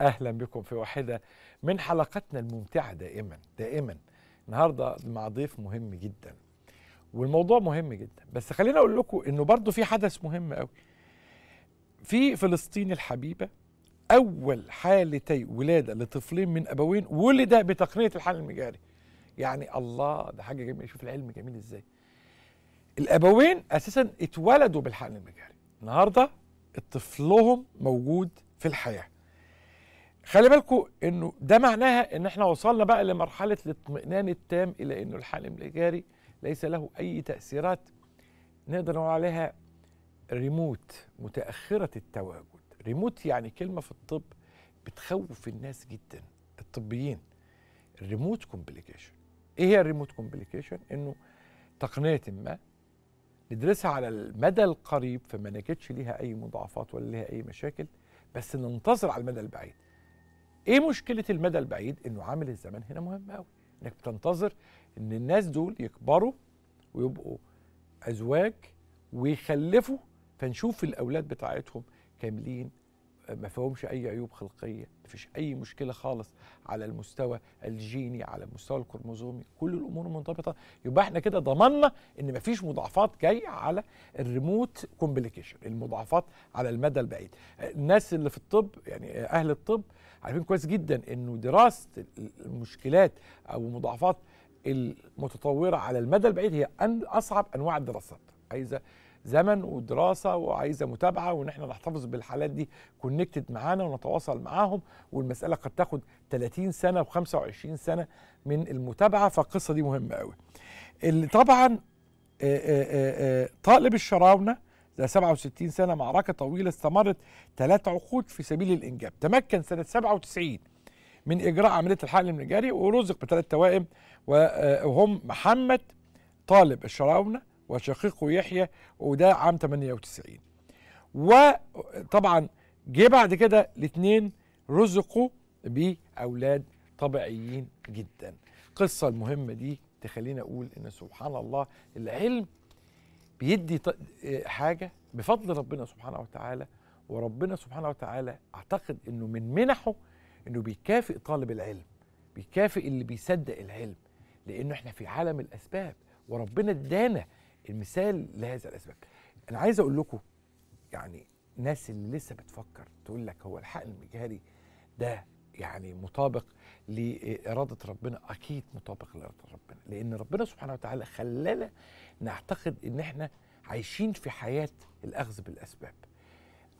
اهلا بكم في واحده من حلقاتنا الممتعه دائما دائما النهارده مع ضيف مهم جدا والموضوع مهم جدا بس خليني اقول لكم انه برضو في حدث مهم قوي في فلسطين الحبيبه اول حالتي ولاده لطفلين من ابوين ولد بتقنيه الحمل المجاري يعني الله ده حاجه جميله شوف العلم جميل ازاي الابوين اساسا اتولدوا بالحقن المجاري النهارده طفلهم موجود في الحياه خلي بالكو انه ده معناها ان احنا وصلنا بقى لمرحله الاطمئنان التام الى انه الحالم الجاري ليس له اي تاثيرات نقدر نقول عليها ريموت متاخره التواجد ريموت يعني كلمه في الطب بتخوف الناس جدا الطبيين الريموت كومبليكيشن ايه هي الريموت كومبليكيشن انه تقنيه ما ندرسها على المدى القريب فما نجدش ليها اي مضاعفات ولا ليها اي مشاكل بس ننتظر على المدى البعيد ايه مشكله المدى البعيد انه عامل الزمان هنا مهم قوي انك بتنتظر ان الناس دول يكبروا ويبقوا ازواج ويخلفوا فنشوف الاولاد بتاعتهم كاملين ما فيهمش اي عيوب خلقيه ما فيش اي مشكله خالص على المستوى الجيني على المستوى الكروموزومي كل الامور منضبطه يبقى احنا كده ضمننا ان ما فيش مضاعفات جايه على الريموت كومبليكيشن المضاعفات على المدى البعيد الناس اللي في الطب يعني اهل الطب عارفين كويس جدا انه دراسه المشكلات او المضاعفات المتطوره على المدى البعيد هي أن اصعب انواع الدراسات عايزه زمن ودراسه وعايزه متابعه وان احنا نحتفظ بالحالات دي كونكتد معانا ونتواصل معاهم والمساله قد تاخد 30 سنه و25 سنه من المتابعه فالقصه دي مهمه قوي اللي طبعا آه، آه، آه، طالب الشراونه ده 67 سنة معركة طويلة استمرت ثلاث عقود في سبيل الإنجاب تمكن سنة 97 من إجراء عملية الحقل المجاري ورزق بثلاث توائم وهم محمد طالب الشراونة وشقيقه يحيى وده عام 98 وطبعا جه بعد كده الاثنين رزقوا بأولاد طبيعيين جدا القصة المهمة دي تخلينا أقول إن سبحان الله العلم بيدي آه، حاجه بفضل ربنا سبحانه وتعالى وربنا سبحانه وتعالى اعتقد انه من منحه انه بيكافئ طالب العلم بيكافئ اللي بيصدق العلم لانه احنا في عالم الاسباب وربنا ادانا المثال لهذا الاسباب انا عايز اقول لكم يعني الناس اللي لسه بتفكر تقول لك هو الحقن المجهري ده يعني مطابق لإرادة ربنا أكيد مطابق لإرادة ربنا لأن ربنا سبحانه وتعالى خلانا نعتقد ان احنا عايشين في حياه الاخذ بالاسباب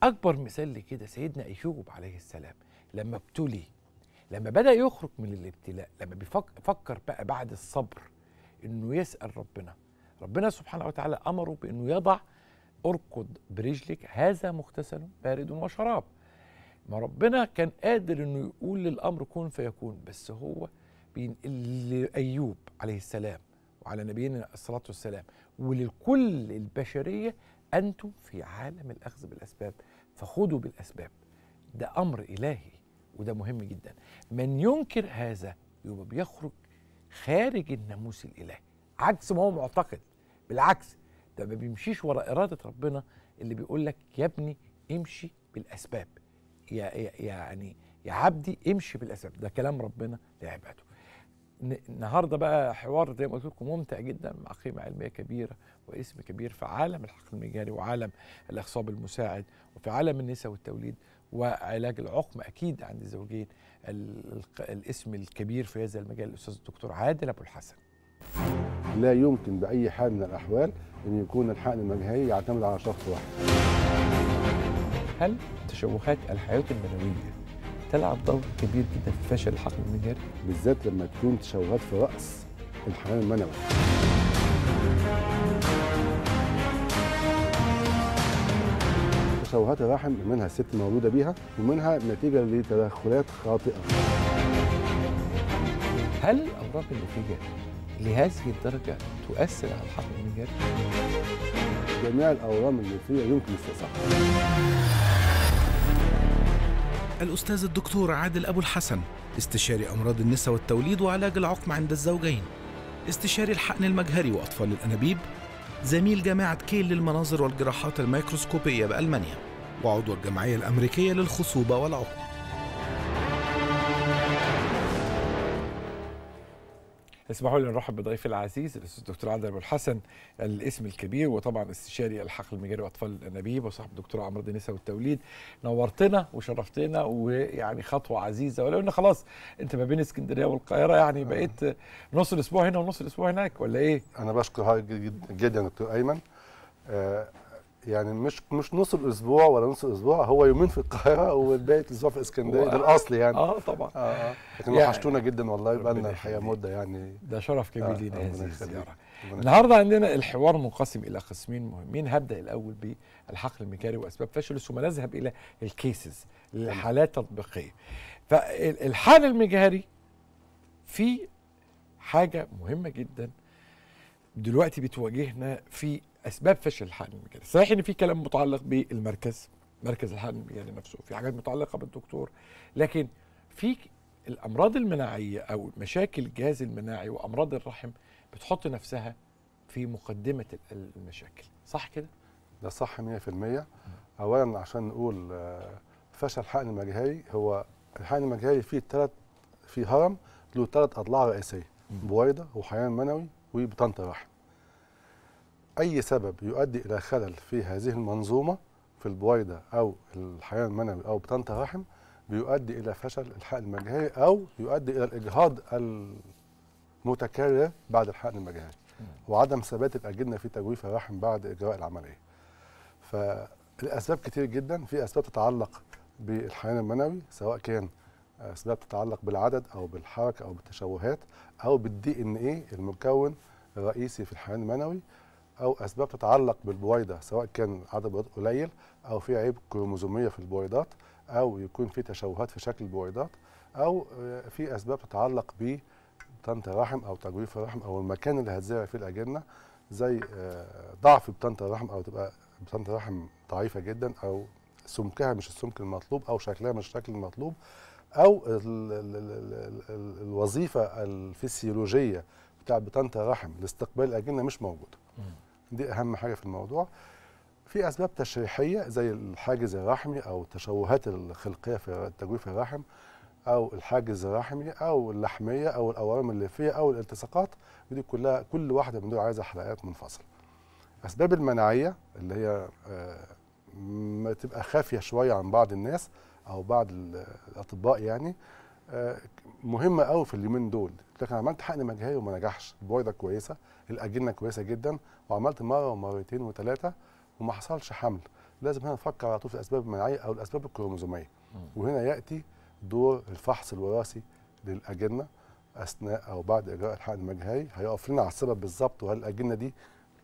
اكبر مثال لكده سيدنا ايوب عليه السلام لما ابتلي لما بدا يخرج من الابتلاء لما بيفكر بقى بعد الصبر انه يسال ربنا ربنا سبحانه وتعالى امره بانه يضع اركض برجلك هذا مغتسل بارد وشراب ما ربنا كان قادر انه يقول للامر كن فيكون بس هو بينقل لايوب عليه السلام وعلى نبينا الصلاة والسلام ولكل البشرية أنتم في عالم الأخذ بالأسباب فخذوا بالأسباب ده أمر إلهي وده مهم جدا من ينكر هذا يبقى بيخرج خارج الناموس الإلهي عكس ما هو معتقد بالعكس ده ما بيمشيش ورا إرادة ربنا اللي بيقول لك يا ابني امشي بالأسباب يا يعني يا عبدي امشي بالأسباب ده كلام ربنا لعباده النهارده بقى حوار زي ما قلت لكم ممتع جدا مع قيمه علميه كبيره واسم كبير في عالم الحقل المجاري وعالم الاخصاب المساعد وفي عالم النساء والتوليد وعلاج العقم اكيد عند الزوجين الاسم الكبير في هذا المجال الاستاذ الدكتور عادل ابو الحسن. لا يمكن باي حال من الاحوال ان يكون الحقن المجهري يعتمد على شخص واحد. هل تشوهات الحياه البنويه تلعب دور كبير جدا في فشل الحقل المناعي بالذات لما تكون تشوهات في راس الحمام المنوي تشوهات الرحم منها الست مولوده بيها ومنها نتيجه لتدخلات خاطئه هل اوراق النتيجه لهذه الدرجه تؤثر على الحقل المناعي جميع الاورام النفسيه يمكن استصحابها الأستاذ الدكتور عادل أبو الحسن استشاري أمراض النساء والتوليد وعلاج العقم عند الزوجين استشاري الحقن المجهري وأطفال الأنابيب زميل جامعة كيل للمناظر والجراحات الميكروسكوبية بألمانيا وعضو الجمعية الأمريكية للخصوبة والعقم اسمحوا لي نرحب بضيفي العزيز الاستاذ الدكتور عادل ابو الحسن الاسم الكبير وطبعا استشاري الحقل المجاري واطفال الانابيب وصاحب الدكتور عمرو النساء والتوليد نورتنا وشرفتنا ويعني خطوه عزيزه ولو ان خلاص انت ما بين اسكندريه والقاهره يعني آه. بقيت نص الاسبوع هنا ونص الاسبوع هناك ولا ايه؟ انا بشكر حضرتك جدا دكتور ايمن آه، يعني مش مش نص الاسبوع ولا نص الاسبوع هو يومين في القاهره والباقي الاسبوع في اسكندريه ده الاصل يعني اه طبعا آه،, آه لكن يعني وحشتونا جدا والله بقى لنا الحقيقه مده يعني ده شرف كبير آه، لينا هذه الزياره النهارده عندنا الحوار منقسم الى قسمين مهمين هبدا الاول بالحقل المكاري واسباب فشله ثم نذهب الى الكيسز الحالات التطبيقيه فالحال المجهري في حاجه مهمه جدا دلوقتي بتواجهنا في اسباب فشل الحقن المجاني صحيح ان في كلام متعلق بالمركز مركز الحقن المجاني نفسه في حاجات متعلقه بالدكتور لكن في الامراض المناعيه او مشاكل الجهاز المناعي وامراض الرحم بتحط نفسها في مقدمه المشاكل صح كده ده صح 100% اولا عشان نقول آه، فشل الحقن المجهري هو الحقن المجهري فيه ثلاث في هرم له ثلاث اضلاع رئيسيه بويضه وحيوان منوي وبطنطا رحم أي سبب يؤدي إلى خلل في هذه المنظومة في البويضة أو الحيوان المنوي أو بطانة الرحم بيؤدي إلى فشل الحقن المجهري أو يؤدي إلى الإجهاض المتكرر بعد الحقن المجهري وعدم ثبات الأجنة في تجويف الرحم بعد إجراء العملية فالأسباب كتير جدا في أسباب تتعلق بالحيوان المنوي سواء كان أسباب تتعلق بالعدد أو بالحركة أو بالتشوهات أو بالدي إن إيه المكون الرئيسي في الحيوان المنوي او اسباب تتعلق بالبويضه سواء كان عدد بويضات قليل او في عيب كروموزوميه في البويضات او يكون في تشوهات في شكل البويضات او آه، في اسباب تتعلق ب طنط الرحم او تجويف الرحم او المكان اللي هتزرع فيه الاجنه زي آه، ضعف بطنط الرحم او تبقى بطنط الرحم ضعيفه جدا او سمكها مش السمك المطلوب او شكلها مش الشكل المطلوب او الوظيفه الفسيولوجيه بتاعت بطنط الرحم لاستقبال الاجنه مش موجوده دي اهم حاجه في الموضوع في اسباب تشريحيه زي الحاجز الرحمي او التشوهات الخلقيه في تجويف الرحم او الحاجز الرحمي او اللحميه او الاورام الليفيه او الالتصاقات ودي كلها كل واحده من دول عايزه حلقات منفصله اسباب المناعيه اللي هي آه، ما تبقى خافيه شويه عن بعض الناس او بعض الاطباء يعني آه، مهمه قوي في اليومين دول لكن عملت حقن مجهري وما نجحش بويضه كويسه الاجنه كويسه جدا وعملت مره ومرتين وثلاثه وما حصلش حمل لازم هنا نفكر على طول في الاسباب المناعيه او الاسباب الكروموزوميه وهنا ياتي دور الفحص الوراثي للاجنه اثناء او بعد اجراء الحقن المجهري هيقف لنا على السبب بالظبط وهل الاجنه دي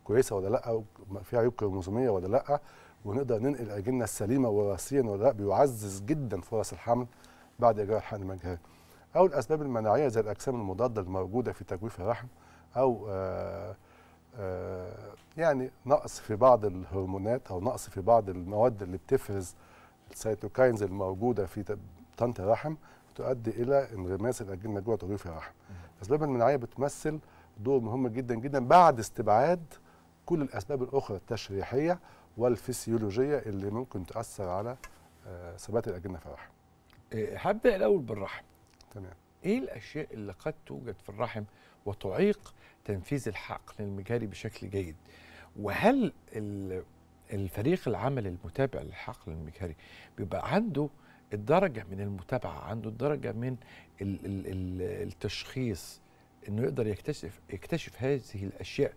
كويسه ولا لا او فيها عيوب كروموزوميه ولا لا ونقدر ننقل الاجنه السليمه وراثيا ولا لا بيعزز جدا فرص الحمل بعد اجراء الحقن المجهري او الاسباب المناعيه زي الاجسام المضاده الموجوده في تجويف الرحم او آه، آه، يعني نقص في بعض الهرمونات او نقص في بعض المواد اللي بتفرز السيتوكاينز الموجوده في طنط الرحم تؤدي الى انغماس الاجنه جوه تضيف الرحم. الاسباب المناعيه بتمثل دور مهم جدا جدا بعد استبعاد كل الاسباب الاخرى التشريحيه والفسيولوجيه اللي ممكن تاثر على آه، ثبات الاجنه في الرحم. هبدا الاول بالرحم. تمام. ايه الاشياء اللي قد توجد في الرحم وتعيق تنفيذ الحقل المجاري بشكل جيد وهل الفريق العمل المتابع للحقل المجاري بيبقى عنده الدرجة من المتابعة عنده الدرجة من التشخيص انه يقدر يكتشف يكتشف هذه الاشياء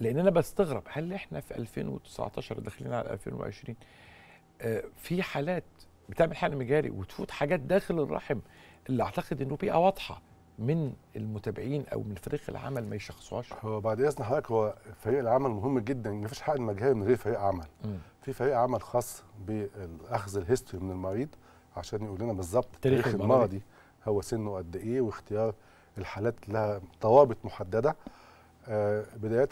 لان انا بستغرب هل احنا في 2019 داخلين على 2020 آه، في حالات بتعمل حقن مجاري وتفوت حاجات داخل الرحم اللي اعتقد انه بيئه واضحه من المتابعين او من فريق العمل ما يشخصوهاش هو بعد اذن حضرتك هو فريق العمل مهم جدا ما فيش حق مجهول من غير فريق عمل في فريق عمل خاص باخذ الهيستوري من المريض عشان يقول لنا بالظبط تاريخ المرضي هو سنه قد ايه واختيار الحالات لها طوابط محدده آه، بدايه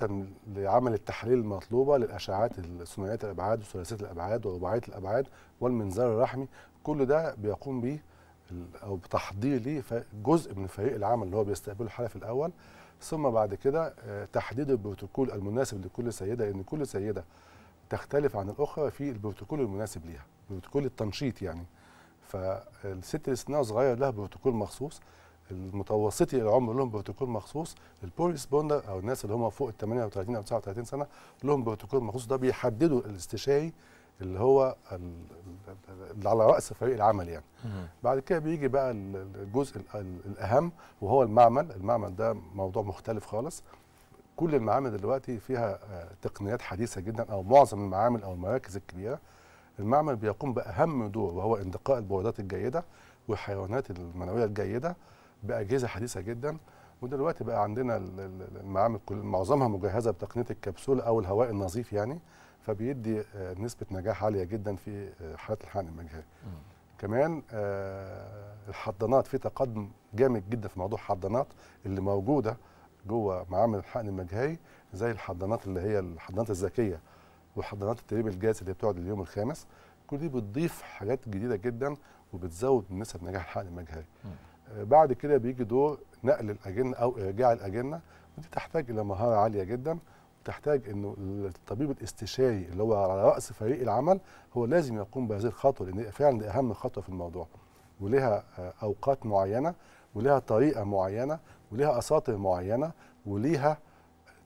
لعمل التحاليل المطلوبه للاشعاعات الثنائيات الابعاد وثلاثيه الابعاد ورباعيه الابعاد والمنظار الرحمي كل ده بيقوم به او بتحضيره جزء من فريق العمل اللي هو بيستقبله في الاول ثم بعد كده آه، تحديد البروتوكول المناسب لكل سيده لان كل سيده تختلف عن الاخرى في البروتوكول المناسب ليها بروتوكول التنشيط يعني فالست اللي سنها صغير لها بروتوكول مخصوص المتوسطي العمر لهم بروتوكول مخصوص البور ريسبوندر او الناس اللي هم فوق ال 38 او 39 سنه لهم بروتوكول مخصوص ده بيحددوا الاستشاري اللي هو اللي على راس فريق العمل يعني بعد كده بيجي بقى الجزء الاهم وهو المعمل المعمل ده موضوع مختلف خالص كل المعامل دلوقتي فيها آه، تقنيات حديثه جدا او معظم المعامل او المراكز الكبيره المعمل بيقوم باهم دور وهو اندقاء البويضات الجيده والحيوانات المنويه الجيده باجهزه حديثه جدا ودلوقتي بقى عندنا المعامل معظمها مجهزه بتقنيه الكبسوله او الهواء النظيف يعني فبيدي آه، نسبه نجاح عاليه جدا في آه، حالات الحقن المجهري كمان آه، الحضانات في تقدم جامد جدا في موضوع الحضانات اللي موجوده جوه معامل الحقن المجهري زي الحضانات اللي هي الحضانات الذكيه وحضانات التدريب الجاهز اللي بتقعد اليوم الخامس كل دي بتضيف حاجات جديده جدا وبتزود من نسب نجاح الحقن المجهري بعد كده بيجي دور نقل الاجنه او ارجاع الاجنه ودي تحتاج الى مهاره عاليه جدا تحتاج انه الطبيب الاستشاري اللي هو على راس فريق العمل هو لازم يقوم بهذه الخطوه لان فعلا دي اهم خطوه في الموضوع ولها آه، اوقات معينه ولها طريقه معينه ولها اساطير معينه وليها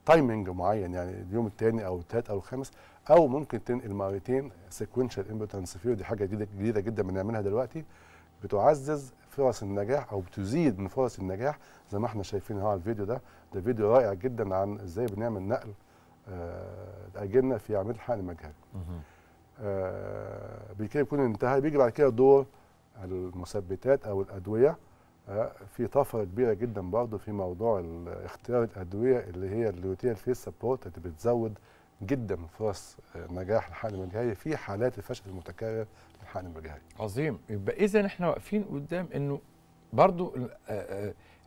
تايمنج معين يعني اليوم الثاني او الثالث او الخامس او ممكن تنقل مرتين سيكونشال امبوتنس فيو دي حاجه جديده جديده جدا بنعملها دلوقتي بتعزز فرص النجاح او بتزيد من فرص النجاح زي ما احنا شايفين اهو على الفيديو ده ده فيديو رائع جدا عن ازاي بنعمل نقل آه، تاجلنا في عمليه الحقن المجهري آه، بكده يكون انتهى بيجي بعد كده دور المثبتات او الادويه آه، في طفره كبيره جدا برضه في موضوع اختيار الادويه اللي هي اللوتيال فيس سبورت اللي بتزود جدا فرص نجاح الحقن المجهري في حالات الفشل المتكرر للحقن المجهري. عظيم يبقى اذا احنا واقفين قدام انه برضه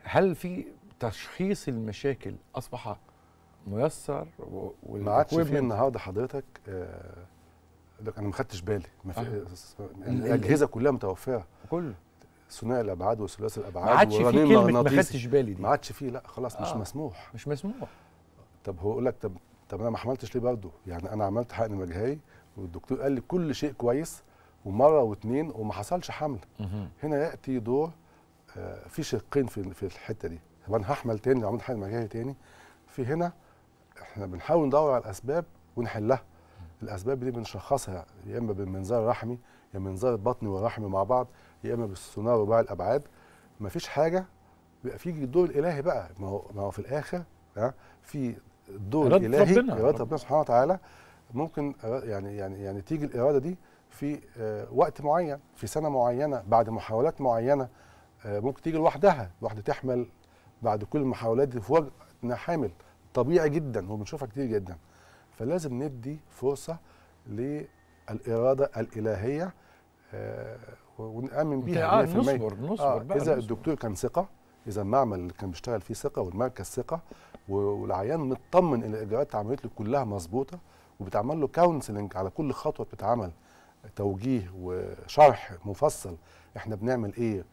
هل في تشخيص المشاكل اصبح ميسر ما عادش في النهارده حضرتك آه انا ما خدتش بالي ما في آه. الاجهزه كلها متوفره كله ثنائي الابعاد وثلاثي الابعاد ما عادش في كلمه ما خدتش بالي دي ما عادش في لا خلاص آه. مش مسموح مش مسموح طب هو يقول لك طب طب انا ما حملتش ليه برضه يعني انا عملت حقن مجهري والدكتور قال لي كل شيء كويس ومره واثنين وما حصلش حمل هنا ياتي دور آه في شقين في في الحته دي طب انا هحمل تاني لو عملت حقن مجهري تاني في هنا احنا بنحاول ندور على الاسباب ونحلها الاسباب دي بنشخصها يا اما بالمنظار الرحمي يا منظار البطن والرحم مع بعض يا اما بالسونار رباعي الابعاد مفيش حاجه بيبقى في الدور الالهي بقى ما هو ما هو في الاخر ها في الدور الالهي اراده ربنا سبحانه وتعالى ممكن يعني يعني يعني تيجي الاراده دي في آه، وقت معين في سنه معينه بعد محاولات معينه آه، ممكن تيجي لوحدها الواحده تحمل بعد كل المحاولات دي في وجه انها حامل طبيعي جدا وبنشوفها كتير جدا فلازم ندي فرصه للاراده الالهيه آه، ونامن بيها آه نصبر نصبر آه بقى اذا نصبر. الدكتور كان ثقه اذا المعمل اللي كان بيشتغل فيه ثقه والمركز ثقه والعيان مطمن ان الاجراءات اللي اتعملت له كلها مظبوطه وبتعمل له كونسلنج على كل خطوه بتتعمل توجيه وشرح مفصل احنا بنعمل ايه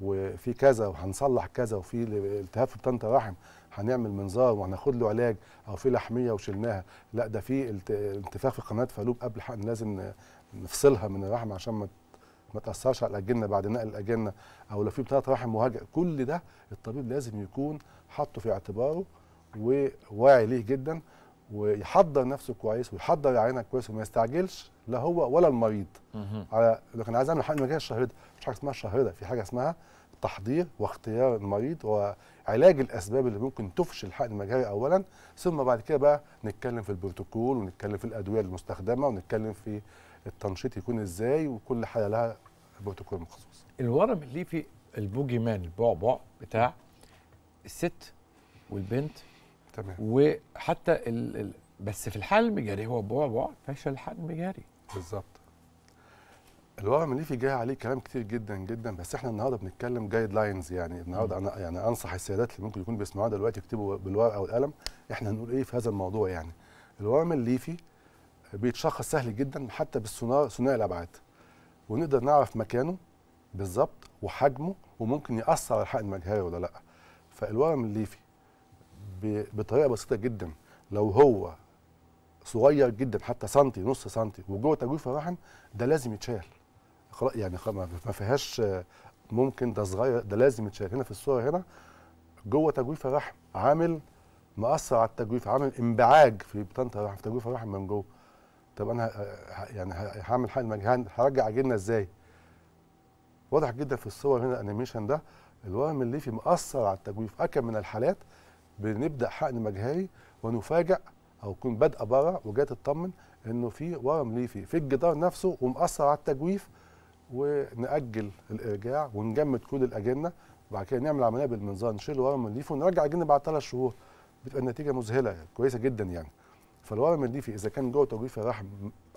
وفي كذا وهنصلح كذا وفي التهاب في بطانه الرحم هنعمل منظار وهناخد له علاج او في لحميه وشلناها لا ده في انتفاخ في قناه فالوب قبل حق لازم نفصلها من الرحم عشان ما ما تاثرش على الاجنه بعد نقل الاجنه او لو في بطاقه رحم وهجر كل ده الطبيب لازم يكون حاطه في اعتباره وواعي ليه جدا ويحضر نفسه كويس ويحضر العينه كويس وما يستعجلش لا هو ولا المريض على لو كان عايز اعمل حقن مجاني ده مش حاجه اسمها ده في حاجه اسمها تحضير واختيار المريض علاج الاسباب اللي ممكن تفشل الحقن المجهري اولا ثم بعد كده بقى نتكلم في البروتوكول ونتكلم في الادويه المستخدمه ونتكلم في التنشيط يكون ازاي وكل حاجه لها بروتوكول مخصوص الورم اللي في البوجي مان البعبع بتاع الست والبنت تمام وحتى ال بس في الحقن المجهري هو بعبع فشل حقن المجهري بالظبط الوضع المنيفي جاي عليه كلام كتير جدا جدا بس احنا النهارده بنتكلم جايد لاينز يعني النهارده انا يعني انصح السيدات اللي ممكن يكونوا بيسمعوها دلوقتي يكتبوا بالورقه والقلم احنا هنقول ايه في هذا الموضوع يعني الوضع المنيفي بيتشخص سهل جدا حتى بالسونار ثنائي الابعاد ونقدر نعرف مكانه بالظبط وحجمه وممكن ياثر على الحق المجهري ولا لا فالورم الليفي بطريقه بسيطه جدا لو هو صغير جدا حتى سنتي نص سنتي وجوه تجويف الرحم ده لازم يتشال خلاص يعني ما فيهاش ممكن ده صغير ده لازم يتشاف هنا في الصوره هنا جوه تجويف الرحم عامل مأثر على التجويف عامل انبعاج في بطانه الرحم في تجويف الرحم من جوه طب انا يعني هعمل حاجه هرجع عجلنا ازاي؟ واضح جدا في الصور هنا الانيميشن ده الورم الليفي مأثر على التجويف اكم من الحالات بنبدا حقن مجهري ونفاجئ او يكون بادئه بره وجايه تطمن انه في ورم ليفي في الجدار نفسه ومأثر على التجويف ونأجل الإرجاع ونجمد كل الأجنة وبعد كده نعمل عملية بالمنظار نشيل الورم من الليفي ونرجع الجن بعد ثلاث شهور بتبقى النتيجة مذهلة يعني كويسة جدا يعني فالورم الليفي إذا كان جوه توجيهة الرحم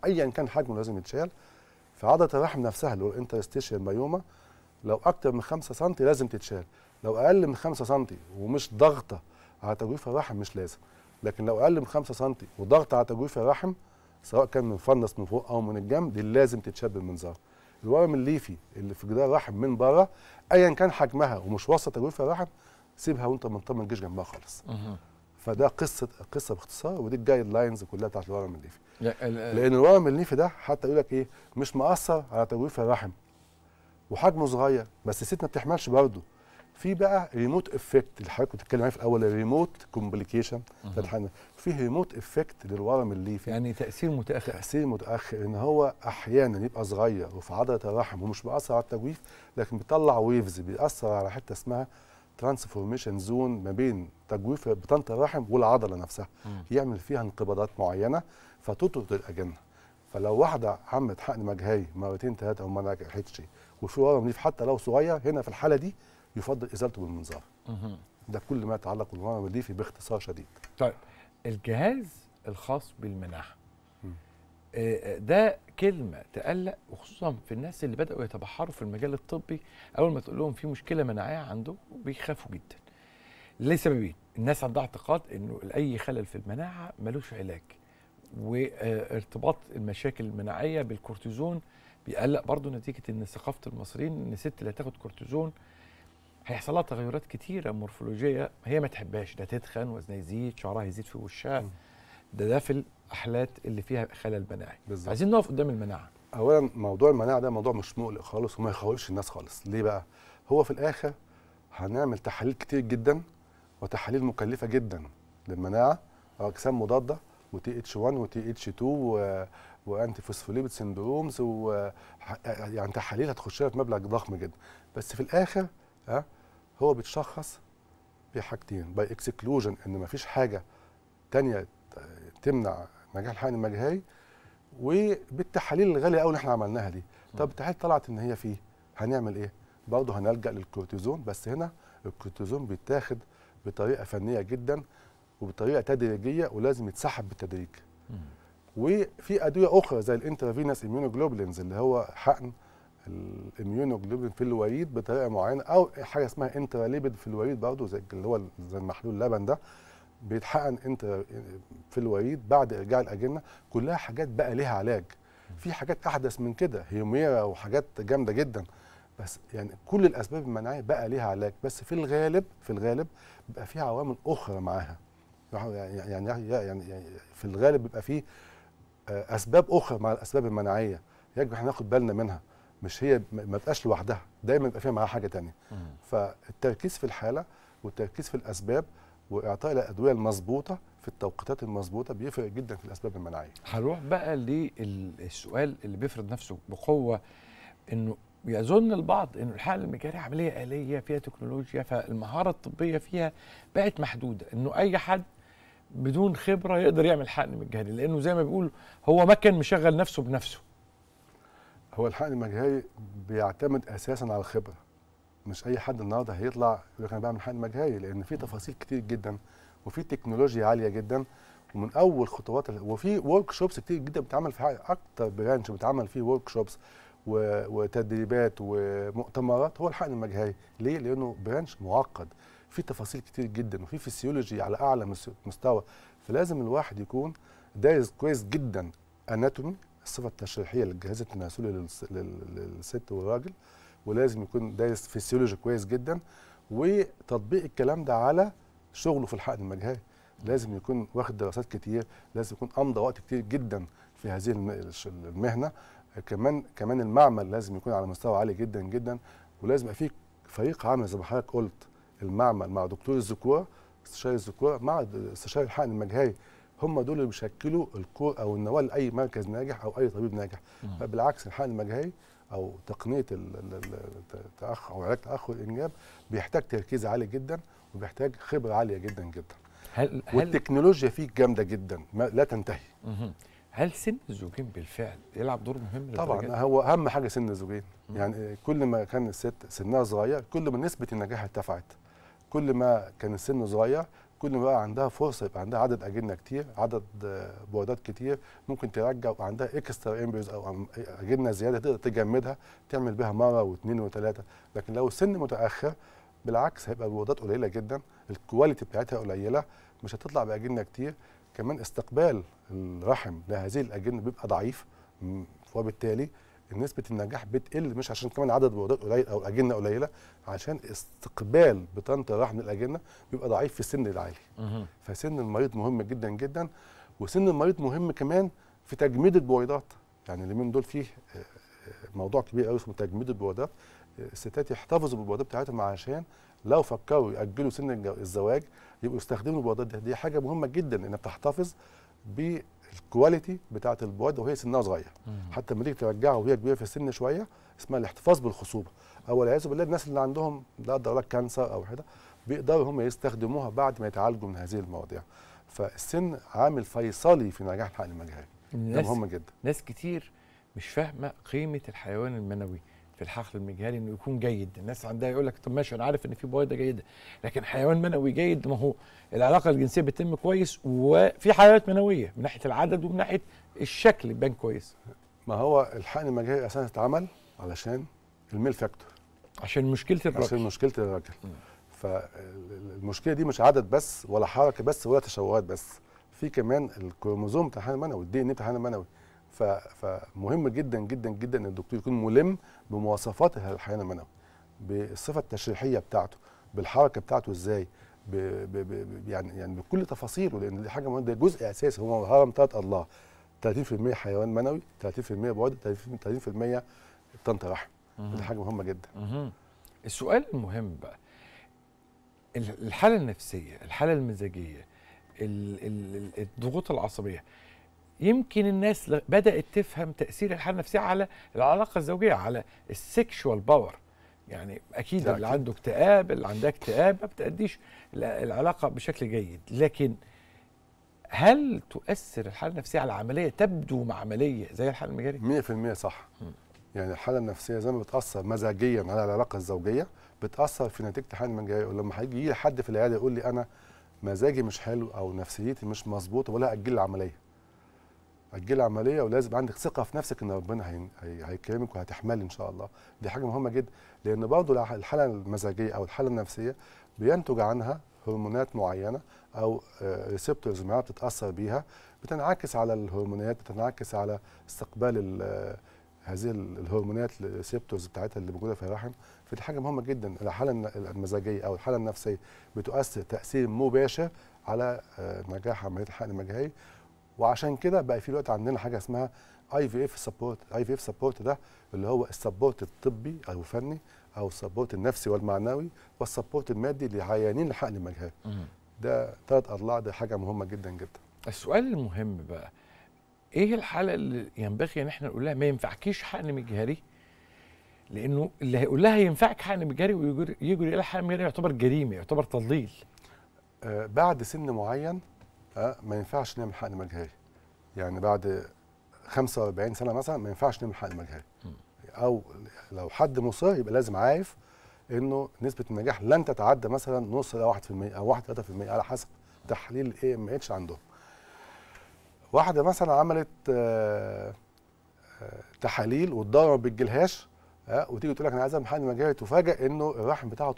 أيا كان حجمه لازم يتشال في عضلة الرحم نفسها اللي هو الانترستيشيال مايوما لو أكتر من 5 سم لازم تتشال لو أقل من 5 سم ومش ضغطة على تجويف الرحم مش لازم لكن لو أقل من 5 سم وضغط على تجويف الرحم سواء كان من فنس من فوق أو من الجنب دي لازم تتشال بالمنظار الورم الليفي اللي في جدار الرحم من بره ايا كان حجمها ومش واصله تجويف الرحم سيبها وانت مطمن تجيش جنبها خالص فده قصه قصه باختصار ودي الجايد لاينز كلها بتاعت الورم الليفي لان الورم الليفي ده حتى يقول لك ايه مش مأثر على تجويف الرحم وحجمه صغير بس الست ما بتحملش برضه في بقى ريموت افكت اللي حضرتك كنت بتتكلم عليه في الاول ريموت كومبليكيشن في ريموت افكت للورم الليفي يعني تاثير متاخر تاثير متاخر ان هو احيانا يبقى صغير وفي عضله الرحم ومش بيأثر على التجويف لكن بيطلع ويفز بيأثر على حته اسمها ترانسفورميشن زون ما بين تجويف بطانه الرحم والعضله نفسها مم. يعمل فيها انقباضات معينه فتطرد الاجنه فلو واحده عملت حقن مجهري مرتين ثلاثه وما نجحتش وفي ورم ليف حتى لو صغير هنا في الحاله دي يفضل ازالته بالمنظار ده كل ما يتعلق بالمنظار الوظيفي باختصار شديد طيب الجهاز الخاص بالمناعه آه، آه، ده كلمة تقلق وخصوصا في الناس اللي بدأوا يتبحروا في المجال الطبي أول ما تقول لهم في مشكلة مناعية عنده بيخافوا جدا لسببين الناس عندها اعتقاد انه اي خلل في المناعه ملوش علاج وارتباط المشاكل المناعيه بالكورتيزون بيقلق برضه نتيجه ان ثقافه المصريين ان ست اللي هتاخد كورتيزون هيحصل لها تغيرات كتيره مورفولوجيه هي ما تحبهاش ده تتخن وزنها يزيد شعرها يزيد في وشها ده ده في الاحلات اللي فيها خلل مناعي بالزبط. عايزين نقف قدام المناعه اولا موضوع المناعه ده موضوع مش مقلق خالص وما يخوفش الناس خالص ليه بقى هو في الاخر هنعمل تحاليل كتير جدا وتحاليل مكلفه جدا للمناعه اجسام مضاده وتي اتش 1 وتي اتش 2 وانتي فوسفوليبيد سندرومز و يعني تحاليل هتخش لها في مبلغ ضخم جدا بس في الاخر ها هو بيتشخص بحاجتين باي اكسكلوجن ان ما فيش حاجه تانية تمنع نجاح الحقن المجهري وبالتحاليل الغاليه قوي اللي احنا عملناها دي طب التحاليل طلعت ان هي فيه هنعمل ايه برضه هنلجا للكورتيزون بس هنا الكورتيزون بيتاخد بطريقه فنيه جدا وبطريقه تدريجيه ولازم يتسحب بالتدريج وفي ادويه اخرى زي الانترافينس اميونوجلوبولينز اللي هو حقن الاميونوجلوبين في الوريد بطريقه معينه او حاجه اسمها انتراليبيد في الوريد برضه زي اللي هو زي المحلول اللبن ده بيتحقن انت في الوريد بعد ارجاع الاجنه كلها حاجات بقى ليها علاج في حاجات احدث من كده هيوميرا وحاجات جامده جدا بس يعني كل الاسباب المناعيه بقى ليها علاج بس في الغالب في الغالب بيبقى في عوامل اخرى معاها يعني يعني, يعني-, يعني في الغالب بيبقى فيه آه، اسباب اخرى مع الاسباب المناعيه يجب احنا ناخد بالنا منها مش هي ما تبقاش لوحدها دايما بيبقى فيها معاها حاجه ثانيه فالتركيز في الحاله والتركيز في الاسباب واعطاء الادويه المظبوطه في التوقيتات المظبوطه بيفرق جدا في الاسباب المناعيه هروح بقى للسؤال اللي بيفرض نفسه بقوه انه يظن البعض ان الحقن المجاري عمليه اليه فيها تكنولوجيا فالمهاره الطبيه فيها بقت محدوده انه اي حد بدون خبره يقدر يعمل حقن مجهري لانه زي ما بيقول هو مكن مشغل نفسه بنفسه هو الحقن المجهري بيعتمد اساسا على الخبره مش اي حد النهارده هيطلع يقول لك انا بعمل حقن مجهري لان في تفاصيل كتير جدا وفي تكنولوجيا عاليه جدا ومن اول خطوات وفي ورك شوبس كتير جدا بتتعمل في اكتر برانش بتعمل فيه ورك شوبس وتدريبات ومؤتمرات هو الحقن المجهري ليه لانه برانش معقد في تفاصيل كتير جدا وفي فسيولوجي على اعلى مستوى فلازم الواحد يكون دارس كويس جدا اناتومي الصفه التشريحيه للجهاز التناسلي للست والراجل ولازم يكون دايس فيسيولوجي كويس جدا وتطبيق الكلام ده على شغله في الحقن المجهري لازم يكون واخد دراسات كتير لازم يكون امضى وقت كتير جدا في هذه المهنه كمان كمان المعمل لازم يكون على مستوى عالي جدا جدا ولازم يبقى فريق عمل زي ما حضرتك قلت المعمل مع دكتور الذكوره استشاري الذكوره مع استشاري الحقن المجهري هم دول اللي بيشكلوا الكور او النواه لاي مركز ناجح او اي طبيب ناجح فبالعكس الحقن المجهري او تقنيه التاخر او علاج تاخر الانجاب بيحتاج تركيز عالي جدا وبيحتاج خبره عاليه جدا جدا هل والتكنولوجيا فيه جامده جدا لا تنتهي هل سن الزوجين بالفعل يلعب دور مهم طبعا هو اهم حاجه سن الزوجين يعني كل ما كان الست سنها صغير كل ما نسبه النجاح ارتفعت كل ما كان السن صغير كل بقى عندها فرصه يبقى عندها عدد اجنه كتير عدد آه، بوردات كتير ممكن ترجع ويبقى عندها اكسترا امبريز او اجنه زياده تقدر تجمدها تعمل بها مره واثنين وثلاثه لكن لو السن متاخر بالعكس هيبقى البوردات قليله جدا الكواليتي بتاعتها قليله مش هتطلع باجنه كتير كمان استقبال الرحم لهذه الاجنه بيبقى ضعيف وبالتالي نسبه النجاح بتقل مش عشان كمان عدد الوردات قليل او الاجنه قليله عشان استقبال بطانه الرحم من الاجنه بيبقى ضعيف في السن العالي فسن المريض مهم جدا جدا وسن المريض مهم كمان في تجميد البويضات يعني اليومين دول فيه آه، آه، موضوع كبير قوي اسمه تجميد البويضات الستات يحتفظوا بالبويضات بتاعتهم عشان لو فكروا ياجلوا سن الزواج يبقوا يستخدموا البويضات دي دي حاجه مهمه جدا انها بتحتفظ ب الكواليتي بتاعه البواد وهي سنها صغير حتى لما تيجي ترجعها وهي كبيره في السن شويه اسمها الاحتفاظ بالخصوبه او العياذ بالله الناس اللي عندهم لا قدر الله كانسر او حاجه بيقدروا هم يستخدموها بعد ما يتعالجوا من هذه المواضيع فالسن عامل فيصلي في نجاح الحقن المجهري ده مهم جدا ناس كتير مش فاهمه قيمه الحيوان المنوي في الحقل المجهري انه يكون جيد الناس عندها يقول لك طب ماشي انا عارف ان في بويضه جيده لكن حيوان منوي جيد ما هو العلاقه الجنسيه بتتم كويس وفي حيوانات منويه من ناحيه العدد ومن ناحيه الشكل بان كويس ما هو الحقن المجهري اساسا اتعمل علشان الميل فاكتور عشان مشكله الراجل عشان مشكله الراجل فالمشكله دي مش عدد بس ولا حركه بس ولا تشوهات بس في كمان الكروموزوم بتاع الحيوان المنوي الدي ان ايه بتاع الحيوان المنوي فمهم جدا جدا جدا ان الدكتور يكون ملم بمواصفات الحيوان المنوي بالصفه التشريحيه بتاعته بالحركه بتاعته ازاي بـ بـ بـ يعني يعني بكل تفاصيله لان دي حاجه ده جزء اساسي هو هرم ثلاث الله 30% حيوان منوي 30% بوادي 30% طنط رحم دي حاجه مهمه جدا السؤال المهم بقى الحاله النفسيه الحاله المزاجيه الضغوط العصبيه يمكن الناس بدات تفهم تاثير الحاله النفسيه على العلاقه الزوجيه على السكشوال باور يعني اكيد اللي عنده اكتئاب اللي عندها اكتئاب ما بتاديش العلاقه بشكل جيد لكن هل تؤثر الحاله النفسيه على العمليه تبدو معمليه زي الحاله المجاريه 100% صح م. يعني الحاله النفسيه زي ما بتاثر مزاجيا على العلاقه الزوجيه بتاثر في نتيجه الحاله المجاريه ولما هيجي حد في العياده يقول لي انا مزاجي مش حلو او نفسيتي مش مظبوطه ولا اجل العمليه هتجيلي عمليه ولازم عندك ثقه في نفسك ان ربنا هيكرمك وهتحملي ان شاء الله دي حاجه مهمه جدا لان برضو الحاله المزاجيه او الحاله النفسيه بينتج عنها هرمونات معينه او ريسبتورز آه، معينه بتتاثر بيها بتنعكس على الهرمونات بتنعكس على استقبال آه، هذه الهرمونات الريسبتورز بتاعتها اللي موجوده في الرحم فدي حاجه مهمه جدا الحاله المزاجيه او الحاله النفسيه بتؤثر تاثير مباشر على آه، نجاح عمليه الحقن المجهري وعشان كده بقى في دلوقتي عندنا حاجه اسمها اي في اف سبورت اي في اف سبورت ده اللي هو السبورت الطبي او الفني او السبورت النفسي والمعنوي والسبورت المادي لعيانين لحقن المجهري ده ثلاث اضلاع ده حاجه مهمه جدا جدا السؤال المهم بقى ايه الحاله اللي ينبغي ان احنا نقول لها ما ينفعكيش حقن مجهري لانه اللي هيقول لها ينفعك حقن مجهري ويجري لها حقن مجهري يعتبر جريمه يعتبر تضليل آه بعد سن معين آه، ما ينفعش نعمل حقن مجهري يعني بعد 45 سنه مثلا ما ينفعش نعمل حقن مجهري او لو حد مصر يبقى لازم عارف انه نسبه النجاح لن تتعدى مثلا نص الى 1% او 1 3% على حسب تحليل الاي ام اتش عندهم واحده مثلا عملت آه، آه، تحاليل والدوره ما بتجيلهاش وتيجي تقول لك انا عايز اعمل حقن مجهري تفاجئ انه الرحم بتاعه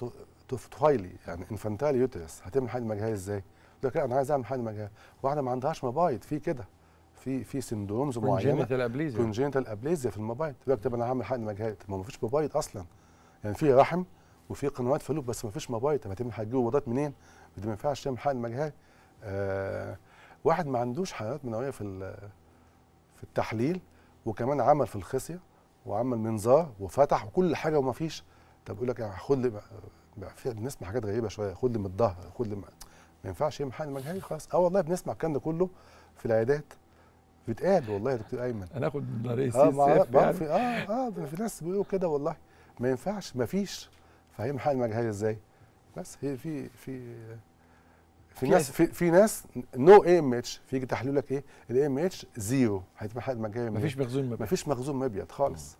تفايلي يعني انفانتالي يوترس هتعمل حقن مجهري ازاي؟ يقول لك لا انا عايز اعمل حاجه مجال واحده ما عندهاش مبايض في كده في في سندرومز معينه كونجنتال ابليزيا ابليزيا في المبايض يقول لك طب انا هعمل حقن طب ما هو مفيش مبايض اصلا يعني في رحم وفي قنوات فلوب بس ما فيش مبايض طب هتعمل هتجيب مبيضات منين؟ ما ينفعش تعمل حقن مجهري آه واحد ما عندوش حيوانات منويه في في التحليل وكمان عمل في الخصيه وعمل منظار وفتح وكل حاجه وما فيش طب يقول لك خد لي بنسمع حاجات غريبه شويه خد لي من الظهر خد لي ما ينفعش يمحن مجهري خلاص اه والله بنسمع الكلام ده كله في العيادات بيتقال والله يا دكتور ايمن اخد رئيس اه يعني. في اه اه في ناس بيقولوا كده والله ما ينفعش ما فيش فهي فهيمحن مجهري ازاي بس هي في في في ناس في, في ناس نو اي ام اتش فيجي تحليل لك ايه الاي ام اتش زيرو هيتبقى مجاري مفيش مخزون مبيض مفيش مخزون مبيض خالص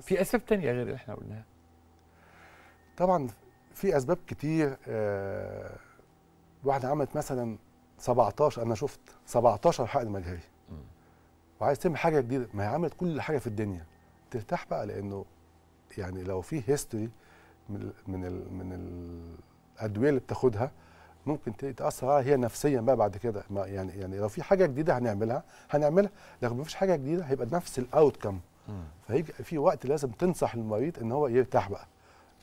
في اسباب تانية غير اللي احنا قلناها طبعا في اسباب كتير آه واحده عملت مثلا 17 انا شفت 17 حقن مجهري وعايز تعمل حاجه جديده ما هي عملت كل حاجه في الدنيا ترتاح بقى لانه يعني لو في هيستوري من من من الادويه اللي بتاخدها ممكن تتاثر عليها هي نفسيا بقى بعد كده يعني يعني لو في حاجه جديده هنعملها هنعملها لكن ما فيش حاجه جديده هيبقى نفس الاوت كم فهيجي في وقت لازم تنصح المريض ان هو يرتاح بقى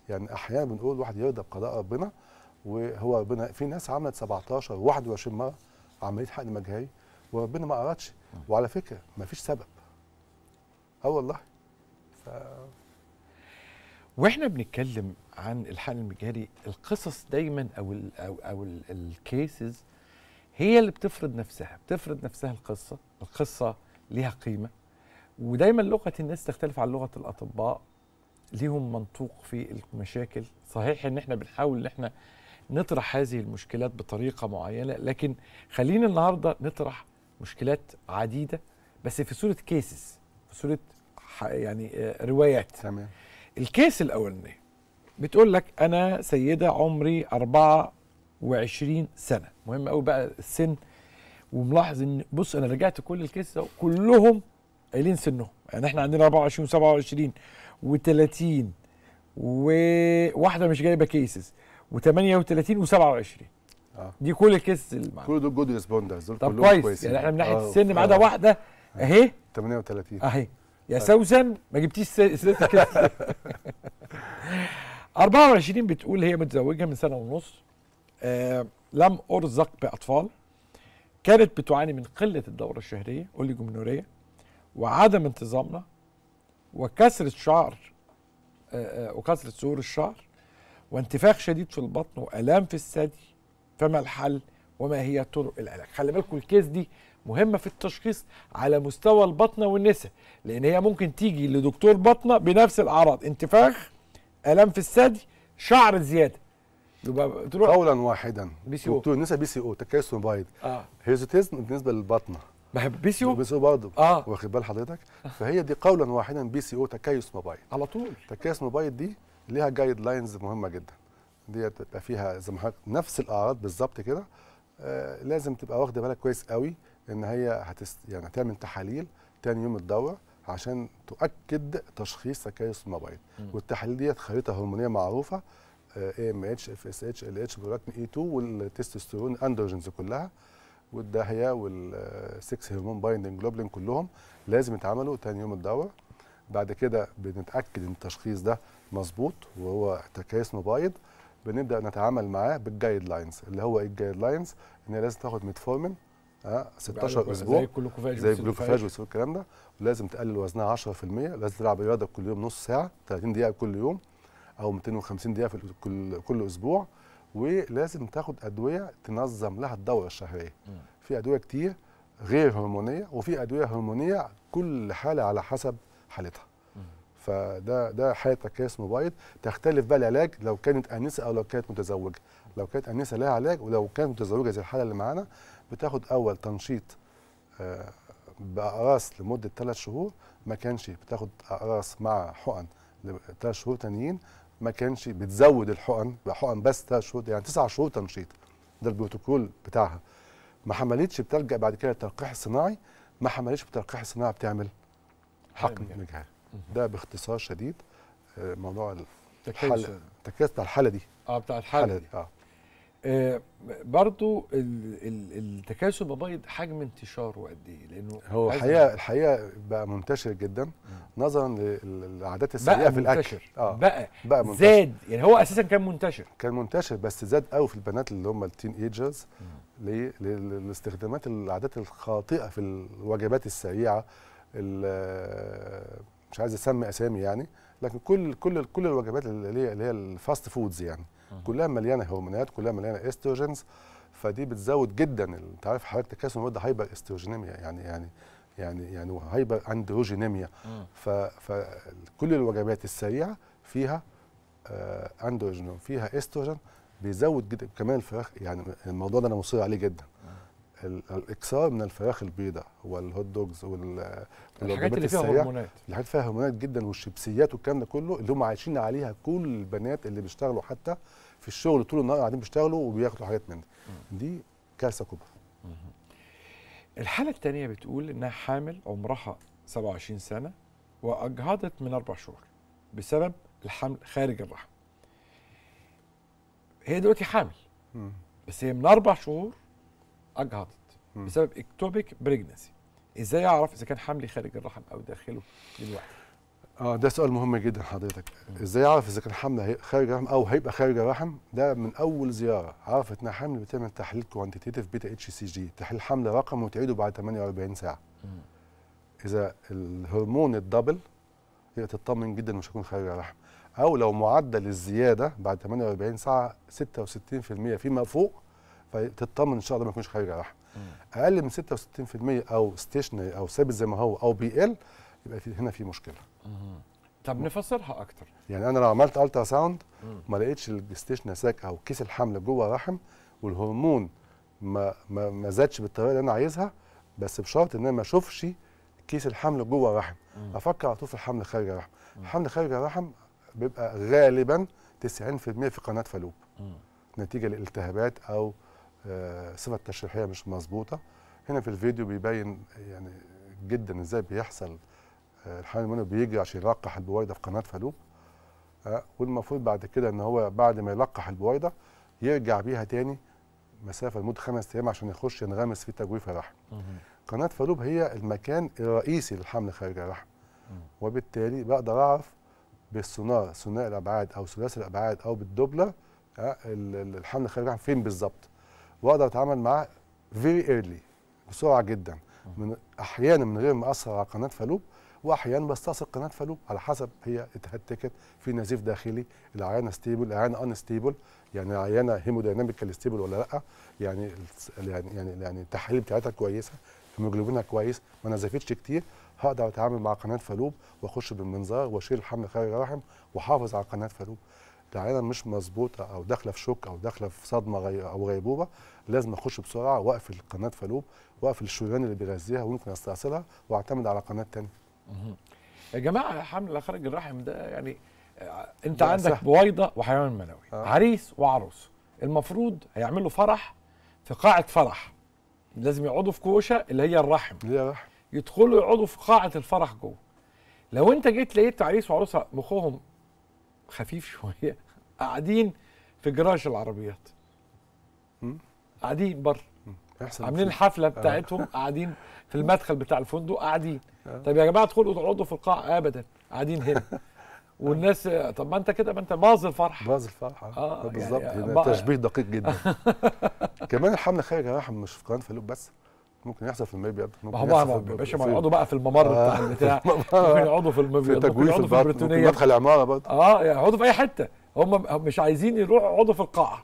يعني احيانا بنقول الواحد يرضى بقضاء ربنا وهو ربنا في ناس عملت 17 و21 مره عمليه حقن مجهري وربنا ما اردش وعلى فكره ما فيش سبب اه والله ف... واحنا بنتكلم عن الحقن المجهري القصص دايما او الـ او, أو الكيسز هي اللي بتفرض نفسها بتفرض نفسها القصه القصه ليها قيمه ودايما لغه الناس تختلف عن لغه الاطباء ليهم منطوق في المشاكل صحيح ان احنا بنحاول ان احنا نطرح هذه المشكلات بطريقه معينه لكن خلينا النهارده نطرح مشكلات عديده بس في صوره كيسز في صوره يعني آه، روايات تمام الكيس الاولاني بتقول لك انا سيده عمري 24 سنه مهم قوي بقى السن وملاحظ ان بص انا رجعت كل الكيس كلهم قايلين سنهم يعني احنا عندنا 24 و27 و30 وواحده مش جايبه كيسز و38 و27 آه. دي كل الكيس كل دول جود ريسبوندرز دول طب كويس كويسين. يعني احنا من ناحيه آه. السن ما عدا آه. واحده اهي 38 اهي يا طيب. سوسن ما جبتيش ست كده 24 بتقول هي متزوجه من سنه ونص آه لم ارزق باطفال كانت بتعاني من قله الدوره الشهريه اوليجومنوريه وعدم انتظامنا وكسرة شعر آه آه الشعر وانتفاخ شديد في البطن والام في الثدي فما الحل وما هي طرق العلاج خلي بالكم الكيس دي مهمه في التشخيص على مستوى البطنه والنساء لان هي ممكن تيجي لدكتور بطنه بنفس الاعراض انتفاخ الام في الثدي شعر زياده يبقى تروح قولا واحدا بي سي او دكتور النساء بي سي او تكيس مبايض اه هيزوتيزم بالنسبه للبطنه ما هي بي سي او بي سي او برضه اه واخد بال حضرتك فهي دي قولا واحدا بي سي او تكيس مبايض على طول تكيس مبايض دي ليها جايد لاينز مهمه جدا ديت تبقى فيها زي ما حضرتك نفس الاعراض بالظبط كده آه، لازم تبقى واخده بالك كويس قوي ان هي هتست يعني هتعمل تحاليل تاني يوم الدوره عشان تؤكد تشخيص سكايس المبيض والتحاليل ديت خريطه هرمونيه معروفه اي ام اتش اف اس اتش ال اتش بروتين اي 2 والتستوستيرون اندروجينز كلها والداهيه والسكس هرمون بايندنج جلوبلين كلهم لازم يتعملوا تاني يوم الدوره بعد كده بنتاكد ان التشخيص ده مظبوط وهو تكيس مبايض بنبدا نتعامل معاه بالجايد لاينز اللي هو ايه الجايد لاينز ان هي لازم تاخد ميتفورمين آه، 16 اسبوع زي الجلوكوفاج زي الكلام والكلام ده ولازم تقلل وزنها 10% لازم تلعب رياضه كل يوم نص ساعه 30 دقيقه كل يوم او 250 دقيقه في كل كل اسبوع ولازم تاخد ادويه تنظم لها الدوره الشهريه في ادويه كتير غير هرمونيه وفي ادويه هرمونيه كل حاله على حسب حالتها فده ده حاله تكيس مبيض تختلف بقى العلاج لو كانت انسه او لو كانت متزوجه لو كانت انسه لها علاج ولو كانت متزوجه زي الحاله اللي معانا بتاخد اول تنشيط آه، باقراص لمده ثلاث شهور ما كانش بتاخد اقراص مع حقن ثلاث شهور تانيين ما كانش بتزود الحقن بحقن بس ثلاث شهور يعني تسع شهور تنشيط ده البروتوكول بتاعها ما حملتش بتلجا بعد كده للتلقيح الصناعي ما حملتش بالتلقيح الصناعي بتعمل حقن يعني. ده باختصار شديد آه، موضوع الحل التكيس بتاع الحاله دي اه بتاع الحاله, الحالة دي. دي اه, آه برضو التكاسل ببيض حجم انتشاره قد ايه لانه هو الحقيقه الحقيقه بقى منتشر جدا نظرا للعادات السيئه في الاكل آه. بقى بقى منتشر زاد يعني هو اساسا كان منتشر كان منتشر بس زاد قوي في البنات اللي هم التين ايجرز لاستخدامات العادات الخاطئه في الوجبات السريعه مش عايز اسمي اسامي يعني لكن كل كل كل الوجبات اللي هي اللي هي الفاست فودز يعني كلها مليانه هرمونات كلها مليانه استروجينز فدي بتزود جدا انت عارف حضرتك تكاسل ده هايبر استروجينيميا يعني يعني يعني يعني هايبر اندروجينيميا فكل الوجبات السريعه فيها اندروجين آه، فيها استروجين بيزود جدا كمان الفراخ يعني الموضوع ده انا مصر عليه جدا الاكثار من الفراخ البيضاء هو الهوت دوجز والحاجات اللي فيها هرمونات الحاجات فيها هرمونات جدا والشيبسيات والكلام ده كله اللي هم عايشين عليها كل البنات اللي بيشتغلوا حتى في الشغل طول النهار قاعدين بيشتغلوا وبياخدوا حاجات من دي كارثه كبرى الحاله الثانيه بتقول انها حامل عمرها 27 سنه واجهضت من اربع شهور بسبب الحمل خارج الرحم هي دلوقتي حامل بس هي من اربع شهور اجهضت بسبب اكتوبيك بريجنسي ازاي اعرف اذا كان حملي خارج الرحم او داخله دلوقتي اه ده سؤال مهم جدا حضرتك ازاي اعرف اذا كان حمل خارج الرحم او هيبقى خارج الرحم ده من اول زياره عرفت انها حمل بتعمل تحليل كوانتيتيف بيتا اتش سي جي تحليل حمل رقم وتعيده بعد 48 ساعه اذا الهرمون الدبل هي تطمن جدا مش هيكون خارج الرحم او لو معدل الزياده بعد 48 ساعه 66% فيما فوق فتطمن ان شاء الله ما يكونش خارج الرحم اقل من 66% او ستيشنري او ثابت زي ما هو او بيقل يبقى في هنا في مشكله مم. طب نفسرها اكتر يعني انا لو عملت الترا ساوند ما لقيتش الستيشن ساك او كيس الحمل جوه الرحم والهرمون ما ما, ما زادش بالطريقه اللي انا عايزها بس بشرط ان انا ما اشوفش كيس الحمل جوه الرحم افكر على طول في الحمل خارج الرحم الحمل خارج الرحم بيبقى غالبا 90% في قناه فالوب نتيجه لالتهابات او الصفه آه، التشريحيه مش مظبوطه هنا في الفيديو بيبين يعني جدا ازاي بيحصل آه، الحيوان المنوي بيجي عشان يلقح البويضه في قناه فالوب آه، والمفروض بعد كده ان هو بعد ما يلقح البويضه يرجع بيها تاني مسافه لمده خمس ايام عشان يخش ينغمس في تجويف الرحم. قناه فالوب هي المكان الرئيسي للحمل خارج الرحم. وبالتالي بقدر اعرف بالسونار ثنائي الابعاد او ثلاثي الابعاد او بالدوبلر الحمل خارج الرحم فين بالظبط. واقدر اتعامل معاه فيري ايرلي بسرعه جدا من احيانا من غير ما اثر على قناه فالوب واحيانا بستأصل قناه فالوب على حسب هي اتهتكت في نزيف داخلي العيانه ستيبل العيانه ان ستيبل يعني العيانه هيمودايناميكال ستيبل ولا لا يعني يعني يعني يعني التحاليل بتاعتها كويسه هيموجلوبينها كويس ما نزفتش كتير هقدر اتعامل مع قناه فالوب واخش بالمنظار واشيل الحمل خارج الرحم واحافظ على قناه فالوب العينه مش مظبوطه او داخله في شوك او داخله في صدمه غي او غيبوبه لازم اخش بسرعه واقفل قناه فالوب واقفل الشريان اللي بيغذيها ويمكن استأصلها واعتمد على قناه ثانيه. يا جماعه حمل خارج الرحم ده يعني آه، انت ده عندك بويضه وحيوان منوي آه. عريس وعروس المفروض هيعملوا فرح في قاعه فرح لازم يقعدوا في كوشه اللي هي الرحم اللي هي الرحم يدخلوا يقعدوا في قاعه الفرح جوه لو انت جيت لقيت عريس وعروسه مخهم خفيف شويه قاعدين في جراج العربيات قاعدين بره عاملين الحفله آه. بتاعتهم قاعدين في المدخل بتاع الفندق قاعدين آه. طب يا جماعه ادخلوا اقعدوا في القاعه ابدا قاعدين هنا والناس طب ما انت كده ما انت باظ الفرح باظ الفرح آه. اه بالظبط يعني تشبيه دقيق جدا كمان الحمله خير يا جماعه مش في قناه فلوب بس ممكن يحصل في الماء بجد ممكن ما هو باشا ما يقعدوا بقى في الممر بتاع البتاع ممكن يقعدوا في المبيض في تجويف في البريتونيه مدخل العماره برضه اه يقعدوا في اي حته هم مش عايزين يروحوا يقعدوا في القاعه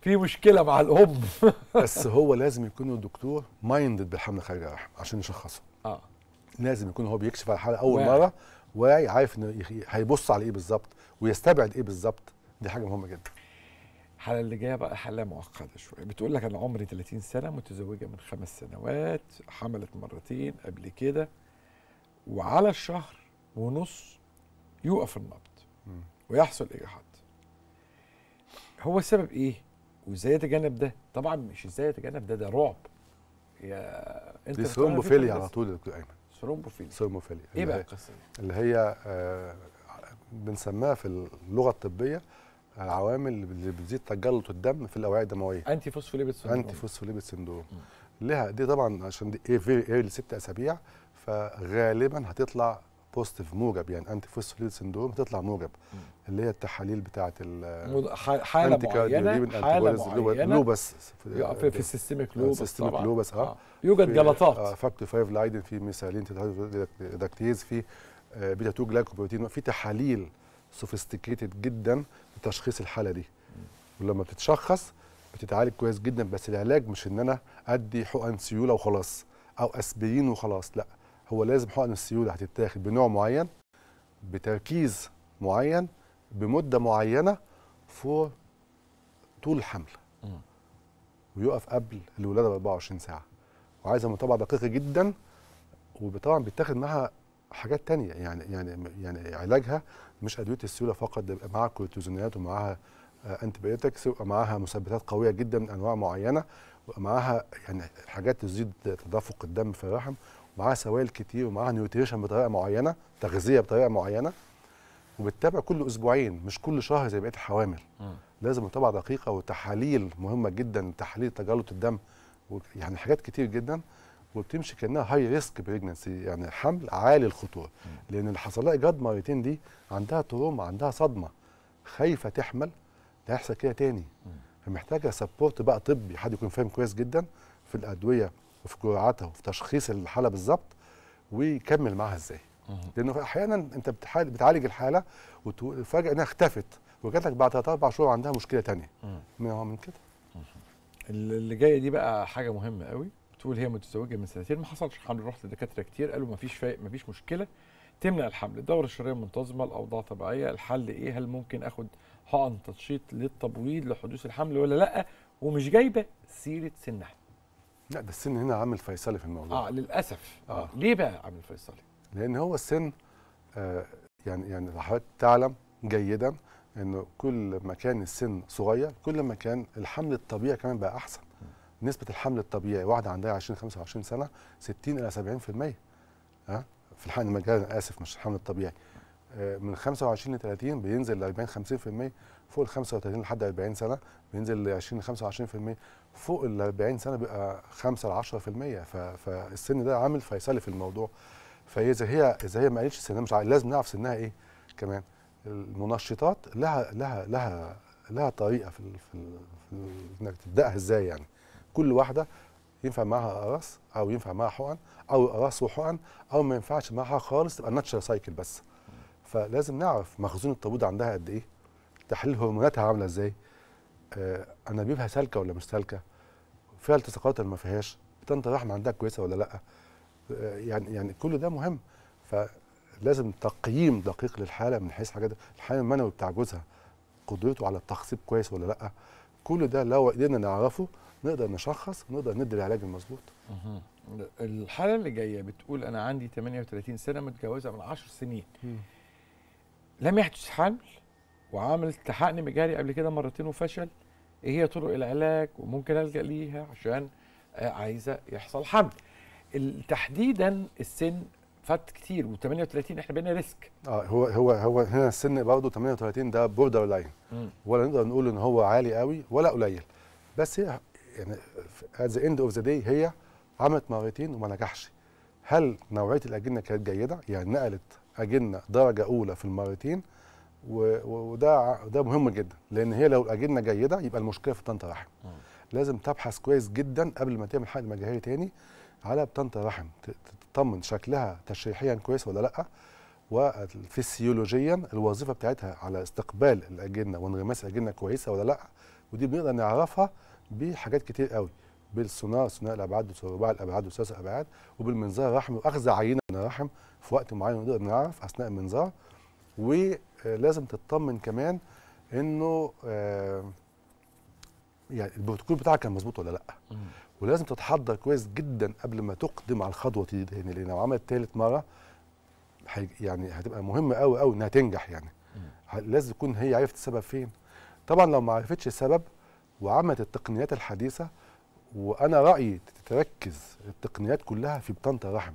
في مشكله مع الام بس هو لازم يكون الدكتور مايندد بالحمل الخارجيه الرحم عشان يشخصه اه لازم يكون هو بيكشف على الحاله اول مره واعي عارف انه هيبص على ايه بالظبط ويستبعد ايه بالظبط دي حاجه مهمه جدا الحاله اللي جايه بقى حاله معقده شويه بتقول لك انا عمري 30 سنه متزوجه من خمس سنوات حملت مرتين قبل كده وعلى الشهر ونص يوقف النبض ويحصل اجهاض هو السبب ايه وازاي اتجنب ده طبعا مش ازاي اتجنب ده ده رعب يا انت دي ثرومبوفيليا على طول يا دكتور ايمن ثرومبوفيليا ثرومبوفيليا ايه بقى القصه اللي هي آه بنسميها في اللغه الطبيه العوامل اللي بتزيد تجلط الدم في الاوعيه الدمويه انتي فوسفوليبيد سندروم انتي فوسفوليبيد سندروم لها دي طبعا عشان دي ايه في لست اسابيع فغالبا هتطلع بوزيتيف موجب يعني انتي فوسفوليبيد سندروم هتطلع موجب مم. اللي هي التحاليل بتاعه حاله معينه حاله معينه لوبس آه، في, في, في السيستميك لوبس السيستميك لوبس اه, آه. يوجد جلطات اه فاكتور 5 لايدن في ميثالين داكتيز في بيتا 2 جلايكوبروتين في تحاليل سوفيستيكيتد جدا تشخيص الحاله دي ولما بتتشخص بتتعالج كويس جدا بس العلاج مش ان انا ادي حقن سيوله وخلاص او اسبرين وخلاص لا هو لازم حقن السيوله هتتاخد بنوع معين بتركيز معين بمده معينه فور طول الحمل ويقف قبل الولاده ب 24 ساعه وعايزه متابعه دقيقه جدا وطبعا بيتاخد معاها حاجات تانية يعني يعني يعني علاجها مش ادويه السيوله فقط بيبقى معاها كورتيزونات ومعاها انتبيوتكس آه، ويبقى معاها مثبتات قويه جدا من انواع معينه ويبقى معاها يعني حاجات تزيد تدفق الدم في الرحم ومعاها سوائل كتير ومعاها نيوتريشن بطريقه معينه تغذيه بطريقه معينه وبتتابع كل اسبوعين مش كل شهر زي بقيه الحوامل م. لازم متابعه دقيقه وتحاليل مهمه جدا تحاليل تجلط الدم يعني حاجات كتير جدا وبتمشي كانها هاي ريسك بريجنسي يعني حمل عالي الخطوره لان اللي حصل لها جاد مرتين دي عندها تروما عندها صدمه خايفه تحمل ده هيحصل كده تاني فمحتاجه سبورت بقى طبي حد يكون فاهم كويس جدا في الادويه وفي جرعاتها وفي تشخيص الحاله بالظبط ويكمل معاها ازاي لانه احيانا انت بتعالج الحاله وفجاه انها اختفت وجات لك بعد ثلاث اربع شهور عندها مشكله ثانيه من من كده اللي جايه دي بقى حاجه مهمه قوي تقول هي متزوجه من سنتين ما حصلش حمل رحت لدكاتره كتير قالوا ما فيش ما فيش مشكله تمنع الحمل الدوره الشهريه منتظمه الاوضاع طبيعيه الحل ايه هل ممكن اخد حقن تنشيط للتبويض لحدوث الحمل ولا لا ومش جايبه سيره سنها لا ده السن هنا عامل فيصلي في الموضوع اه للاسف آه. ليه بقى عامل فيصلي لان هو السن آه يعني يعني حضرتك تعلم جيدا انه كل ما كان السن صغير كل ما كان الحمل الطبيعي كمان بقى احسن نسبه الحمل الطبيعي واحده عندها 20 25 سنه 60 الى 70% ها في الحمل المجال انا اسف مش الحمل الطبيعي آه، من 25 ل 30 بينزل ل 40 50% فوق ال 35 لحد 40 سنه بينزل ل 20 25% فوق ال 40 سنه بيبقى 5 ل 10% فالسن ده عامل فيصلي في الموضوع فاذا هي اذا هي ما قالتش سنها مش عارف. لازم نعرف سنها ايه كمان المنشطات لها لها لها لها طريقه في في انك تبداها ازاي يعني كل واحده ينفع معاها اقراص او ينفع معاها حقن او اقراص وحقن او ما ينفعش معاها خالص تبقى الناتشر سايكل بس فلازم نعرف مخزون الطابود عندها قد ايه تحليل هرموناتها عامله ازاي آه انابيبها سالكه ولا مش سالكه فيها التصاقات ولا ما فيهاش طنط الرحم عندها كويسه ولا لا آه يعني يعني كل ده مهم فلازم تقييم دقيق للحاله من حيث حاجات الحاله المنوي بتاع جوزها قدرته على التخصيب كويس ولا لا كل ده لو قدرنا نعرفه نقدر نشخص ونقدر ندي العلاج المظبوط الحاله اللي جايه بتقول انا عندي 38 سنه متجوزه من 10 سنين لم يحدث حمل وعامل تحقن مجاري قبل كده مرتين وفشل ايه هي طرق العلاج وممكن الجا ليها عشان آه، عايزه يحصل حمل تحديدا السن فات كتير و38 احنا بقينا ريسك اه هو هو هو هنا السن برضه 38 ده بوردر لاين ولا نقدر نقول ان هو عالي قوي ولا قليل بس يعني ات ذا اند اوف ذا داي هي عملت مرتين وما نجحش هل نوعيه الاجنه كانت جيده يعني نقلت اجنه درجه اولى في المرتين وده ده مهم جدا لان هي لو الاجنه جيده يبقى المشكله في بطنه الرحم لازم تبحث كويس جدا قبل ما تعمل حقن مجهري تاني على بطنه الرحم تطمن شكلها تشريحيا كويس ولا لا وفسيولوجيا الوظيفه بتاعتها على استقبال الاجنه وانغماس الاجنه كويسه ولا لا ودي بنقدر نعرفها بحاجات كتير قوي بالصناعه صناعه الابعاد وسرباع الابعاد وثلاث الابعاد وبالمنظار الرحمي واخذ عينه من الرحم في وقت معين نقدر نعرف اثناء المنظار ولازم تطمن كمان انه آه، يعني البروتوكول بتاعك كان مظبوط ولا لا ولازم تتحضر كويس جدا قبل ما تقدم على الخطوه دي يعني لان لو عملت ثالث مره يعني هتبقى مهمه قوي قوي انها تنجح يعني لازم تكون هي عرفت السبب فين طبعا لو ما عرفتش السبب وعملت التقنيات الحديثه وانا رايي تتركز التقنيات كلها في بطانه الرحم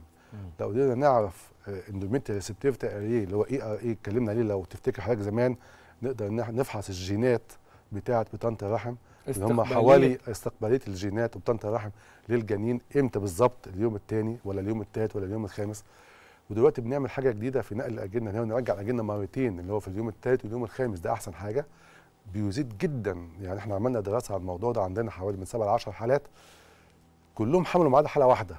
لو قدرنا نعرف اندوميتري آه، ريسبتيفيتي اللي هو اي ار آه، اي اتكلمنا عليه لو تفتكر حضرتك زمان نقدر نفحص الجينات بتاعه بطانه الرحم اللي هم حوالي استقباليه الجينات وبطانه الرحم للجنين امتى بالظبط اليوم الثاني ولا اليوم الثالث ولا اليوم الخامس ودلوقتي بنعمل حاجه جديده في نقل الاجنه ان نرجع الاجنه مرتين اللي هو في اليوم الثالث واليوم الخامس ده احسن حاجه بيزيد جدا يعني احنا عملنا دراسه على الموضوع ده عندنا حوالي من 7 ل 10 حالات كلهم حملوا ما عدا حاله واحده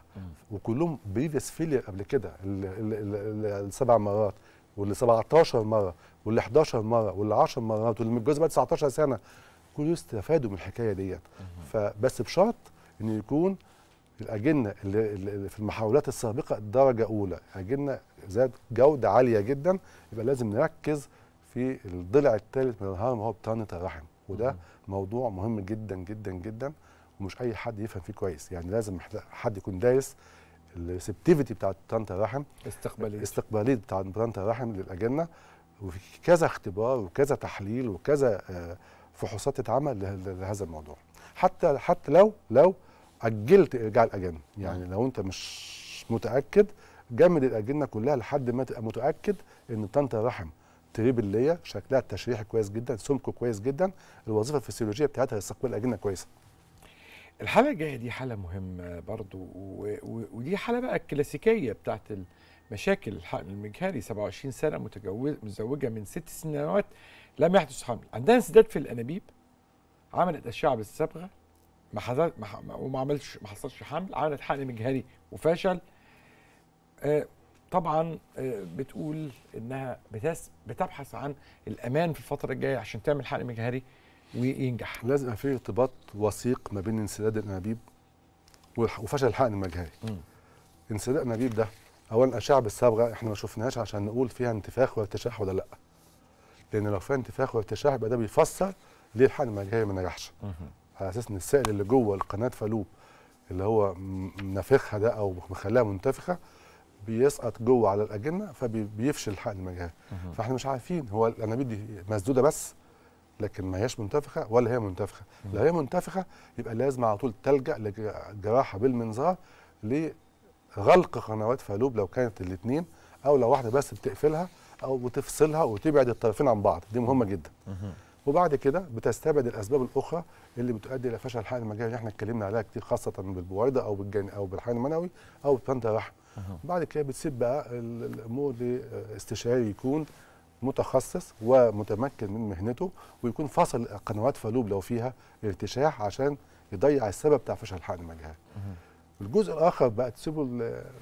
وكلهم بريفيس فيلير قبل كده السبع مرات واللي 17 مره واللي 11 مره واللي 10 مرات واللي متجوز بقى 19 سنه كل استفادوا من الحكايه ديت فبس بشرط ان يكون الاجنه اللي في المحاولات السابقه درجه اولى اجنه ذات جوده عاليه جدا يبقى لازم نركز في الضلع الثالث من الهرم هو بطانه الرحم وده موضوع مهم جدا جدا جدا ومش اي حد يفهم فيه كويس يعني لازم حد يكون دارس الريسبتيفيتي بتاعت بطانه الرحم استقباليه استقباليه بتاعت بطانه الرحم للاجنه وفي كذا اختبار وكذا تحليل وكذا آه، فحوصات تتعمل لهذا الموضوع حتى حتى لو لو اجلت ارجاع الاجنه يعني لو انت مش متاكد جمد الاجنه كلها لحد ما تبقى متاكد ان بطانه الرحم تريبليه شكلها التشريحي كويس جدا سمكه كويس جدا الوظيفه الفسيولوجيه بتاعتها لستقبل الأجنة كويسه الحاله الجايه دي حاله مهمه برضو ودي حاله بقى الكلاسيكيه بتاعت مشاكل الحقن المجهري 27 سنه متجوزه متزوجه من ست سنوات لم يحدث حمل عندها انسداد في الانابيب عملت اشعه بالصبغه ما حصلش وما عملش ما حصلش حمل عملت حقن مجهري وفشل آه طبعا آه، بتقول انها بتبحث عن الامان في الفتره الجايه عشان تعمل حقن مجهري وينجح لازم في ارتباط وثيق ما بين انسداد الانابيب وفشل الحقن المجهري انسداد الانابيب ده اولا اشعه بالصبغه احنا ما شفناهاش عشان نقول فيها انتفاخ وارتشاح ولا لا لان لو فيها انتفاخ وارتشاح يبقى ده بيفسر ليه الحقن المجهري ما نجحش على اساس ان السائل اللي جوه القناه فالوب اللي هو نافخها ده او مخليها منتفخه بيسقط جوه على الاجنه فبيفشل الحقن المجهري فاحنا مش عارفين هو الانابيب دي مسدوده بس لكن ما هياش منتفخه ولا هي منتفخه لو هي منتفخه يبقى لازم على طول تلجا لجراحه بالمنظار لغلق قنوات فالوب لو كانت الاثنين او لو واحده بس بتقفلها او بتفصلها وتبعد الطرفين عن بعض دي مهمه جدا وبعد كده بتستبعد الاسباب الاخرى اللي بتؤدي الى فشل الحقن المجهري اللي احنا اتكلمنا عليها كتير خاصه بالبويضه او بالجن او بالحقن المنوي او بطنط الرحم بعد كده بتسيب بقى الامور لاستشاري آه، يكون متخصص ومتمكن من مهنته ويكون فصل قنوات فالوب لو فيها ارتشاح عشان يضيع السبب بتاع فشل الحقن المجهري الجزء الاخر بقى تسيبه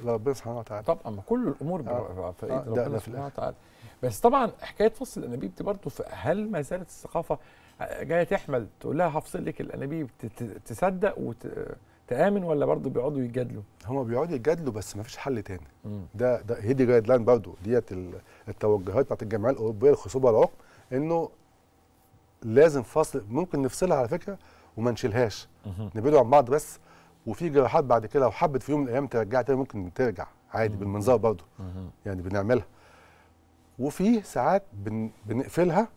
لربنا سبحانه وتعالى طبعا ما كل الامور آه. في آه، ربنا سبحانه وتعالى بس طبعا حكايه فصل الانابيب دي برضه هل ما زالت الثقافه آه، جايه تحمل تقول لها هفصل لك الانابيب تصدق وت... تامن ولا برضه بيقعدوا يتجادلوا؟ هما بيقعدوا يتجادلوا بس ما فيش حل تاني مم. ده ده هي دي جايد لاين برضه ديت التوجهات بتاعت الجمعيه الاوروبيه للخصوبه العقم انه لازم فصل ممكن نفصلها على فكره وما نشيلهاش نبعدوا عن بعض بس وفي جراحات بعد كده لو حبت في يوم من الايام ترجع تاني ممكن ترجع عادي بالمنظار برضه يعني بنعملها وفي ساعات بن بنقفلها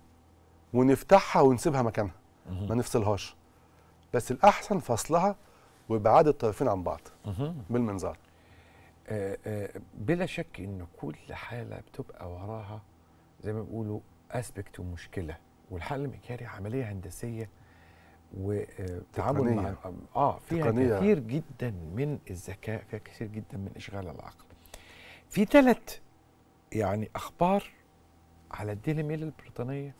ونفتحها ونسيبها مكانها ما نفصلهاش بس الاحسن فصلها وابعاد الطرفين عن بعض بالمنظار آه، آه، بلا شك ان كل حاله بتبقى وراها زي ما بيقولوا اسبكت ومشكله والحل المكيالي عمليه هندسيه وتعامل آه، مع اه فيها تقنية. كثير جدا من الذكاء فيها كثير جدا من اشغال العقل في ثلاث يعني اخبار على الديلي ميل البريطانيه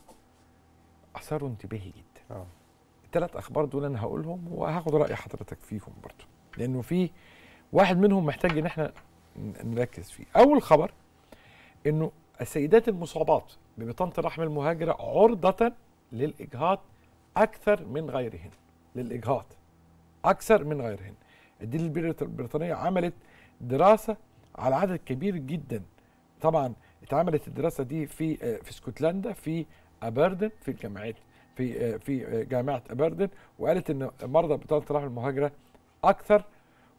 اثاروا انتباهي جدا آه. الثلاث اخبار دول انا هقولهم وهاخد راي حضرتك فيهم برضو لانه في واحد منهم محتاج ان احنا نركز فيه اول خبر انه السيدات المصابات ببطانه الرحم المهاجره عرضه للاجهاض اكثر من غيرهن للاجهاض اكثر من غيرهن الدين البريطانيه عملت دراسه على عدد كبير جدا طبعا اتعملت الدراسه دي في آه، في اسكتلندا في ابردن في الجامعات في آه، في آه، جامعه ابردن وقالت ان مرضى بطاله الرحم المهاجره اكثر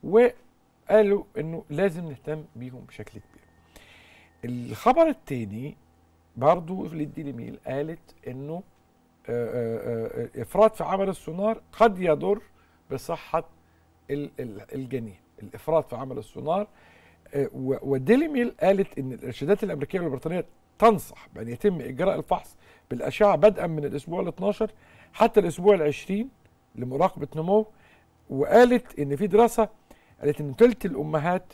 وقالوا انه لازم نهتم بيهم بشكل كبير. الخبر الثاني برضو ليدي ميل قالت انه آه، افراط في عمل السونار قد يضر بصحه الجنين الافراط في عمل السونار وديلي ميل قالت ان الارشادات الامريكيه والبريطانيه تنصح بأن يتم إجراء الفحص بالأشعة بدءا من الأسبوع ال 12 حتى الأسبوع ال 20 لمراقبة نمو وقالت إن في دراسة قالت إن ثلث الأمهات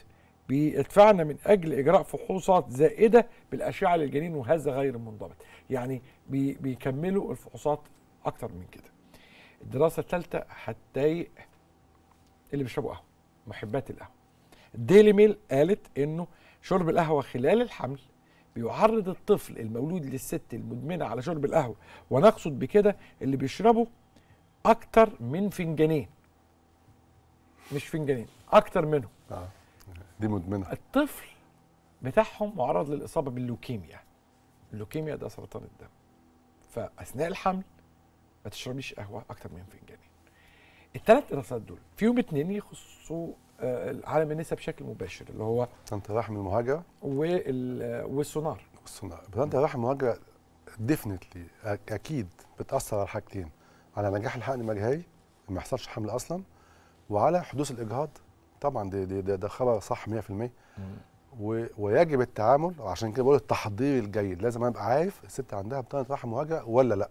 بيدفعنا من أجل إجراء فحوصات زائدة بالأشعة للجنين وهذا غير منضبط يعني بي بيكملوا الفحوصات أكتر من كده الدراسة الثالثة هتضايق اللي بيشربوا قهوة محبات القهوة الديلي ميل قالت إنه شرب القهوة خلال الحمل بيعرض الطفل المولود للست المدمنه على شرب القهوه ونقصد بكده اللي بيشربه اكتر من فنجانين مش فنجانين اكتر منهم اه دي مدمنه الطفل بتاعهم معرض للاصابه باللوكيميا اللوكيميا ده سرطان الدم فاثناء الحمل ما تشربيش قهوه اكتر من فنجانين الثلاث دراسات دول فيهم اثنين يخصوا آه، عالم النساء بشكل مباشر اللي هو طنط رحم المهاجره آه، والسونار والسونار طنط رحم المهاجره ديفنتلي اكيد بتاثر على حاجتين على نجاح الحقن المجهري ما يحصلش حمل اصلا وعلى حدوث الاجهاض طبعا ده ده, ده خبر صح 100% ويجب التعامل عشان كده بقول التحضير الجيد لازم ابقى عارف الست عندها بطانه رحم مهاجره ولا لا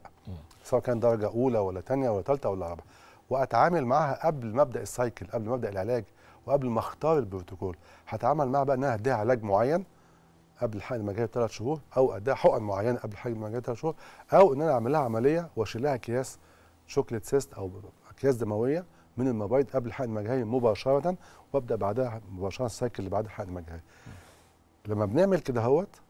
سواء كان درجه اولى ولا ثانيه ولا ثالثه ولا رابعه واتعامل معها قبل ما ابدا السايكل قبل ما ابدا العلاج وقبل ما اختار البروتوكول هتعامل معها بقى ان انا هديها علاج معين قبل حقن المجاري بثلاث شهور او اديها حقن معينه قبل حقن المجاري بثلاث شهور او ان انا اعمل لها عمليه واشيل لها اكياس شوكليت سيست او اكياس دمويه من المبيض قبل حقن المجاري مباشره وابدا بعدها مباشره السايكل اللي بعد حقن المجاري لما بنعمل كده هوت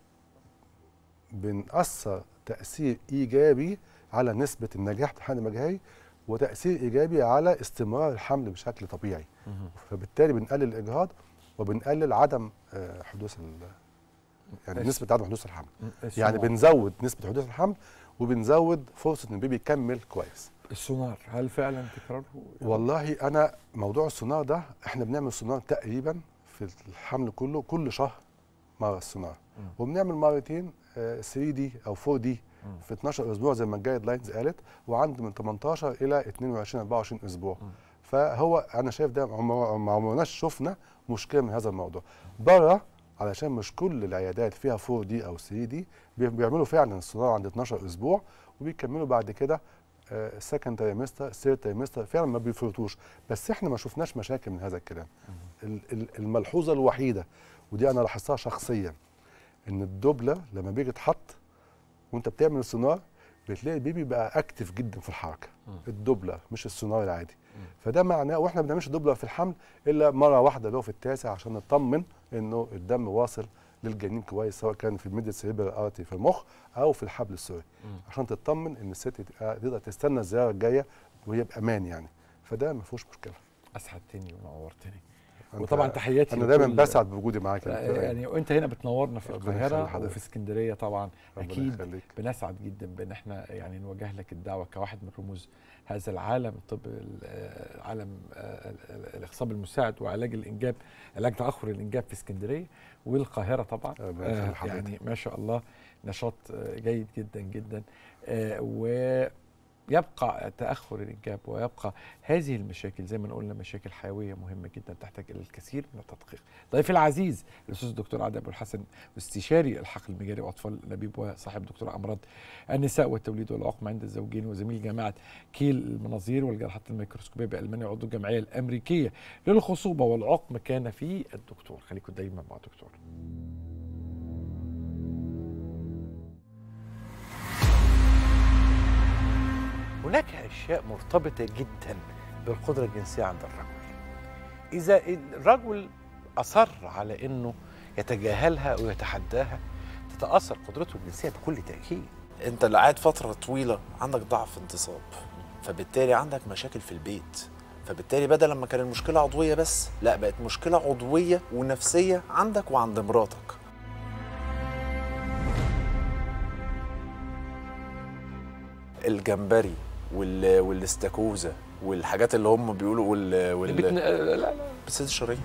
بنأثر تأثير إيجابي على نسبة النجاح في الحقن المجهري وتاثير ايجابي على استمرار الحمل بشكل طبيعي فبالتالي بنقلل الاجهاض وبنقلل عدم آه، حدوث يعني نسبه عدم حدوث الحمل يعني بنزود نسبه حدوث الحمل وبنزود فرصه ان البيبي يكمل كويس السونار هل فعلا تكرره والله انا موضوع السونار ده احنا بنعمل سونار تقريبا في الحمل كله كل شهر مره السونار وبنعمل مرتين 3 آه، دي او 4 دي في 12 اسبوع زي ما الجايد لاينز قالت وعند من 18 الى 22 24 اسبوع فهو انا شايف ده ما عمرناش شفنا مشكله من هذا الموضوع بره علشان مش كل العيادات فيها 4 دي او 3 دي بيعملوا فعلا الصناعه عند 12 اسبوع وبيكملوا بعد كده سكند تريمستر ثيرد تريمستر فعلا ما بيفرطوش بس احنا ما شفناش مشاكل من هذا الكلام الملحوظه الوحيده ودي انا لاحظتها شخصيا ان الدبله لما بيجي تحط وانت بتعمل السونار بتلاقي البيبي بقى اكتف جدا في الحركه الدبله مش السونار العادي فده معناه واحنا ما بنعملش دبله في الحمل الا مره واحده اللي هو في التاسع عشان نطمن انه الدم واصل للجنين كويس سواء كان في الميديا سيريبرال ارتي في المخ او في الحبل السوري عشان تطمن ان الست تقدر تستنى الزياره الجايه وهي بامان يعني فده ما فيهوش مشكله اسعدتني ونورتني وطبعا تحياتي انا دايما بسعد بوجودي معاك يعني وانت هنا بتنورنا في القاهره وفي اسكندريه طبعا اكيد بنسعد جدا بان احنا يعني نوجه لك الدعوه كواحد من رموز هذا العالم الطب آه، عالم آه، الاخصاب المساعد وعلاج الانجاب علاج تاخر الانجاب في اسكندريه والقاهره طبعا آه، يعني ما شاء الله نشاط جيد جدا جدا و يبقى تاخر الانجاب ويبقى هذه المشاكل زي ما قلنا مشاكل حيويه مهمه جدا تحتاج الى الكثير من التدقيق. ضيفي العزيز الاستاذ الدكتور عادل ابو الحسن استشاري الحقل المجاري واطفال لبيب وصاحب دكتور امراض النساء والتوليد والعقم عند الزوجين وزميل جامعه كيل المناظير والجراحات الميكروسكوبيه بالمانيا عضو الجمعيه الامريكيه للخصوبه والعقم كان في الدكتور خليكم دايما مع دكتور. هناك أشياء مرتبطة جدا بالقدرة الجنسية عند الرجل إذا الرجل أصر على أنه يتجاهلها ويتحداها تتأثر قدرته الجنسية بكل تأكيد أنت اللي قاعد فترة طويلة عندك ضعف انتصاب فبالتالي عندك مشاكل في البيت فبالتالي بدل ما كان المشكلة عضوية بس لا بقت مشكلة عضوية ونفسية عندك وعند مراتك الجمبري وال... والاستاكوزا والحاجات اللي هم بيقولوا وال, وال... بتن... لا لا بس الشرايين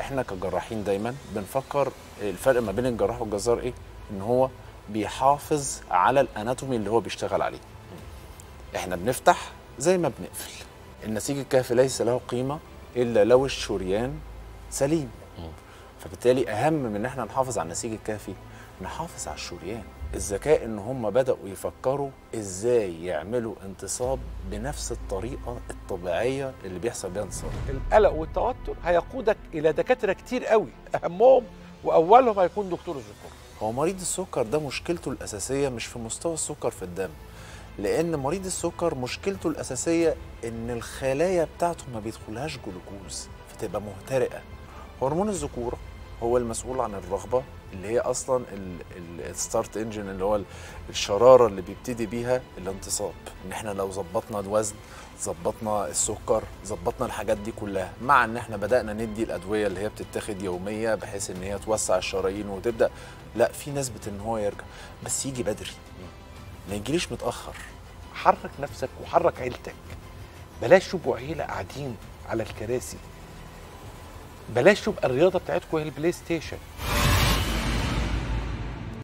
احنا كجراحين دايما بنفكر الفرق ما بين الجراح والجزار ايه ان هو بيحافظ على الاناتومي اللي هو بيشتغل عليه احنا بنفتح زي ما بنقفل النسيج الكهفي ليس له قيمه الا لو الشريان سليم فبالتالي اهم من ان احنا نحافظ على النسيج الكهفي نحافظ على الشريان الذكاء ان هم بداوا يفكروا ازاي يعملوا انتصاب بنفس الطريقه الطبيعيه اللي بيحصل بيها انتصاب القلق والتوتر هيقودك الى دكاتره كتير قوي اهمهم واولهم هيكون دكتور الذكور هو مريض السكر ده مشكلته الاساسيه مش في مستوى السكر في الدم لان مريض السكر مشكلته الاساسيه ان الخلايا بتاعته ما بيدخلهاش جلوكوز فتبقى مهترئه هرمون الذكوره هو المسؤول عن الرغبه اللي هي اصلا الستارت انجن اللي هو الشراره اللي بيبتدي بيها الانتصاب ان احنا لو ظبطنا الوزن ظبطنا السكر ظبطنا الحاجات دي كلها مع ان احنا بدانا ندي الادويه اللي هي بتتاخد يوميه بحيث ان هي توسع الشرايين وتبدا لا في نسبه ان هو يرجع بس يجي بدري ما يجيليش متاخر حرك نفسك وحرك عيلتك بلاش يبقوا عيله قاعدين على الكراسي بلاش تبقى الرياضه بتاعتكم هي البلاي ستيشن